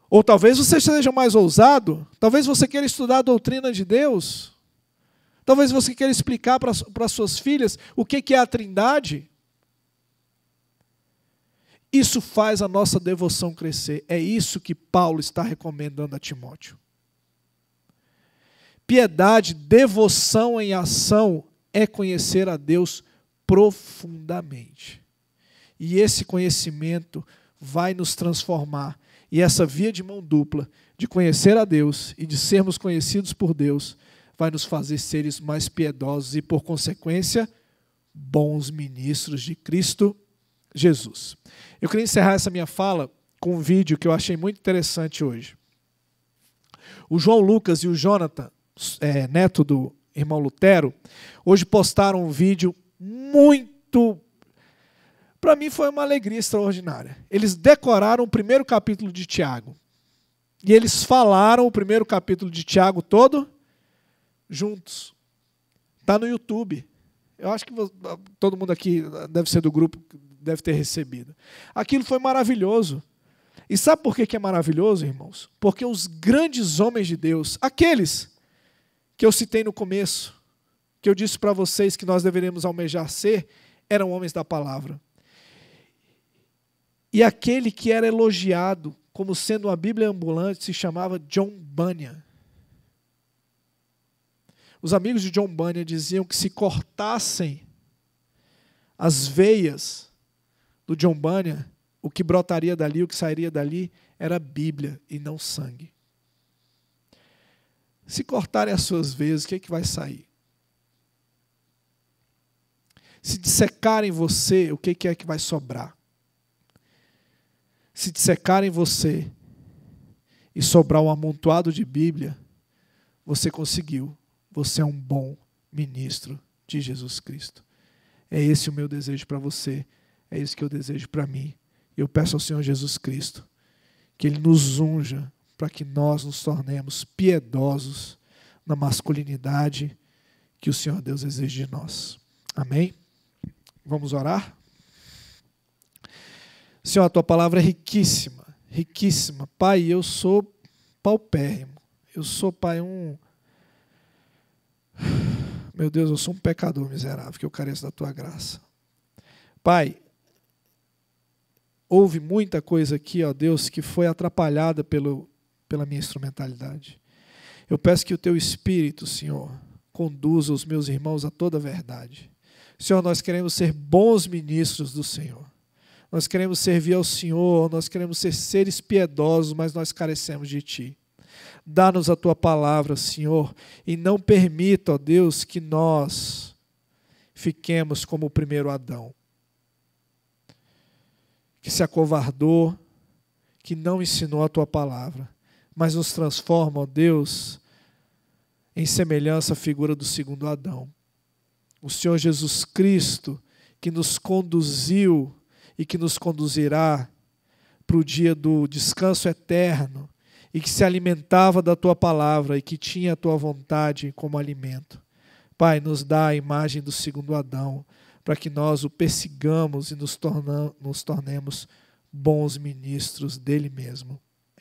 Ou talvez você seja mais ousado, talvez você queira estudar a doutrina de Deus, talvez você queira explicar para, suas filhas o que é a Trindade. Isso faz a nossa devoção crescer. É isso que Paulo está recomendando a Timóteo. Piedade, devoção em ação é conhecer a Deus profundamente. E esse conhecimento vai nos transformar. E essa via de mão dupla, de conhecer a Deus e de sermos conhecidos por Deus, vai nos fazer seres mais piedosos e, por consequência, bons ministros de Cristo Jesus. Eu queria encerrar essa minha fala com um vídeo que eu achei muito interessante hoje. O João Lucas e o Jonathan é, neto do irmão Lutero, hoje postaram um vídeo muito. Para mim foi uma alegria extraordinária. Eles decoraram o primeiro capítulo de Tiago. E eles falaram o primeiro capítulo de Tiago todo juntos. Está no YouTube. Eu acho que todo mundo aqui deve ser do grupo, deve ter recebido. Aquilo foi maravilhoso. E sabe por que é maravilhoso, irmãos? Porque os grandes homens de Deus, aqueles que eu citei no começo, que eu disse para vocês que nós deveríamos almejar ser, eram homens da palavra. E aquele que era elogiado como sendo uma Bíblia ambulante se chamava John Bunyan. Os amigos de John Bunyan diziam que se cortassem as veias do John Bunyan, o que brotaria dali, o que sairia dali, era Bíblia e não sangue. Se cortarem as suas vezes, o que, é que vai sair? Se dissecarem você, o é que é que vai sobrar? Se dissecarem você e sobrar um amontoado de Bíblia, você conseguiu. Você é um bom ministro de Jesus Cristo. É esse o meu desejo para você, é isso que eu desejo para mim. Eu peço ao Senhor Jesus Cristo que Ele nos unja para que nós nos tornemos piedosos na masculinidade que o Senhor Deus exige de nós. Amém? Vamos orar? Senhor, a tua palavra é riquíssima, riquíssima. Pai, eu sou paupérrimo. Eu sou, Pai, um. Meu Deus, eu sou um pecador miserável, que eu careço da tua graça. Pai, houve muita coisa aqui, ó Deus, que foi atrapalhada pelo, pela minha instrumentalidade. Eu peço que o teu espírito, Senhor, conduza os meus irmãos a toda a verdade. Senhor, nós queremos ser bons ministros do Senhor. Nós queremos servir ao Senhor, nós queremos ser seres piedosos, mas nós carecemos de ti. Dá-nos a tua palavra, Senhor, e não permita, ó Deus, que nós fiquemos como o primeiro Adão, que se acovardou, que não ensinou a tua palavra mas nos transforma, ó Deus, em semelhança à figura do segundo Adão. O Senhor Jesus Cristo, que nos conduziu e que nos conduzirá para o dia do descanso eterno, e que se alimentava da tua palavra e que tinha a tua vontade como alimento. Pai, nos dá a imagem do segundo Adão, para que nós o persigamos e nos, nos tornemos bons ministros dele mesmo.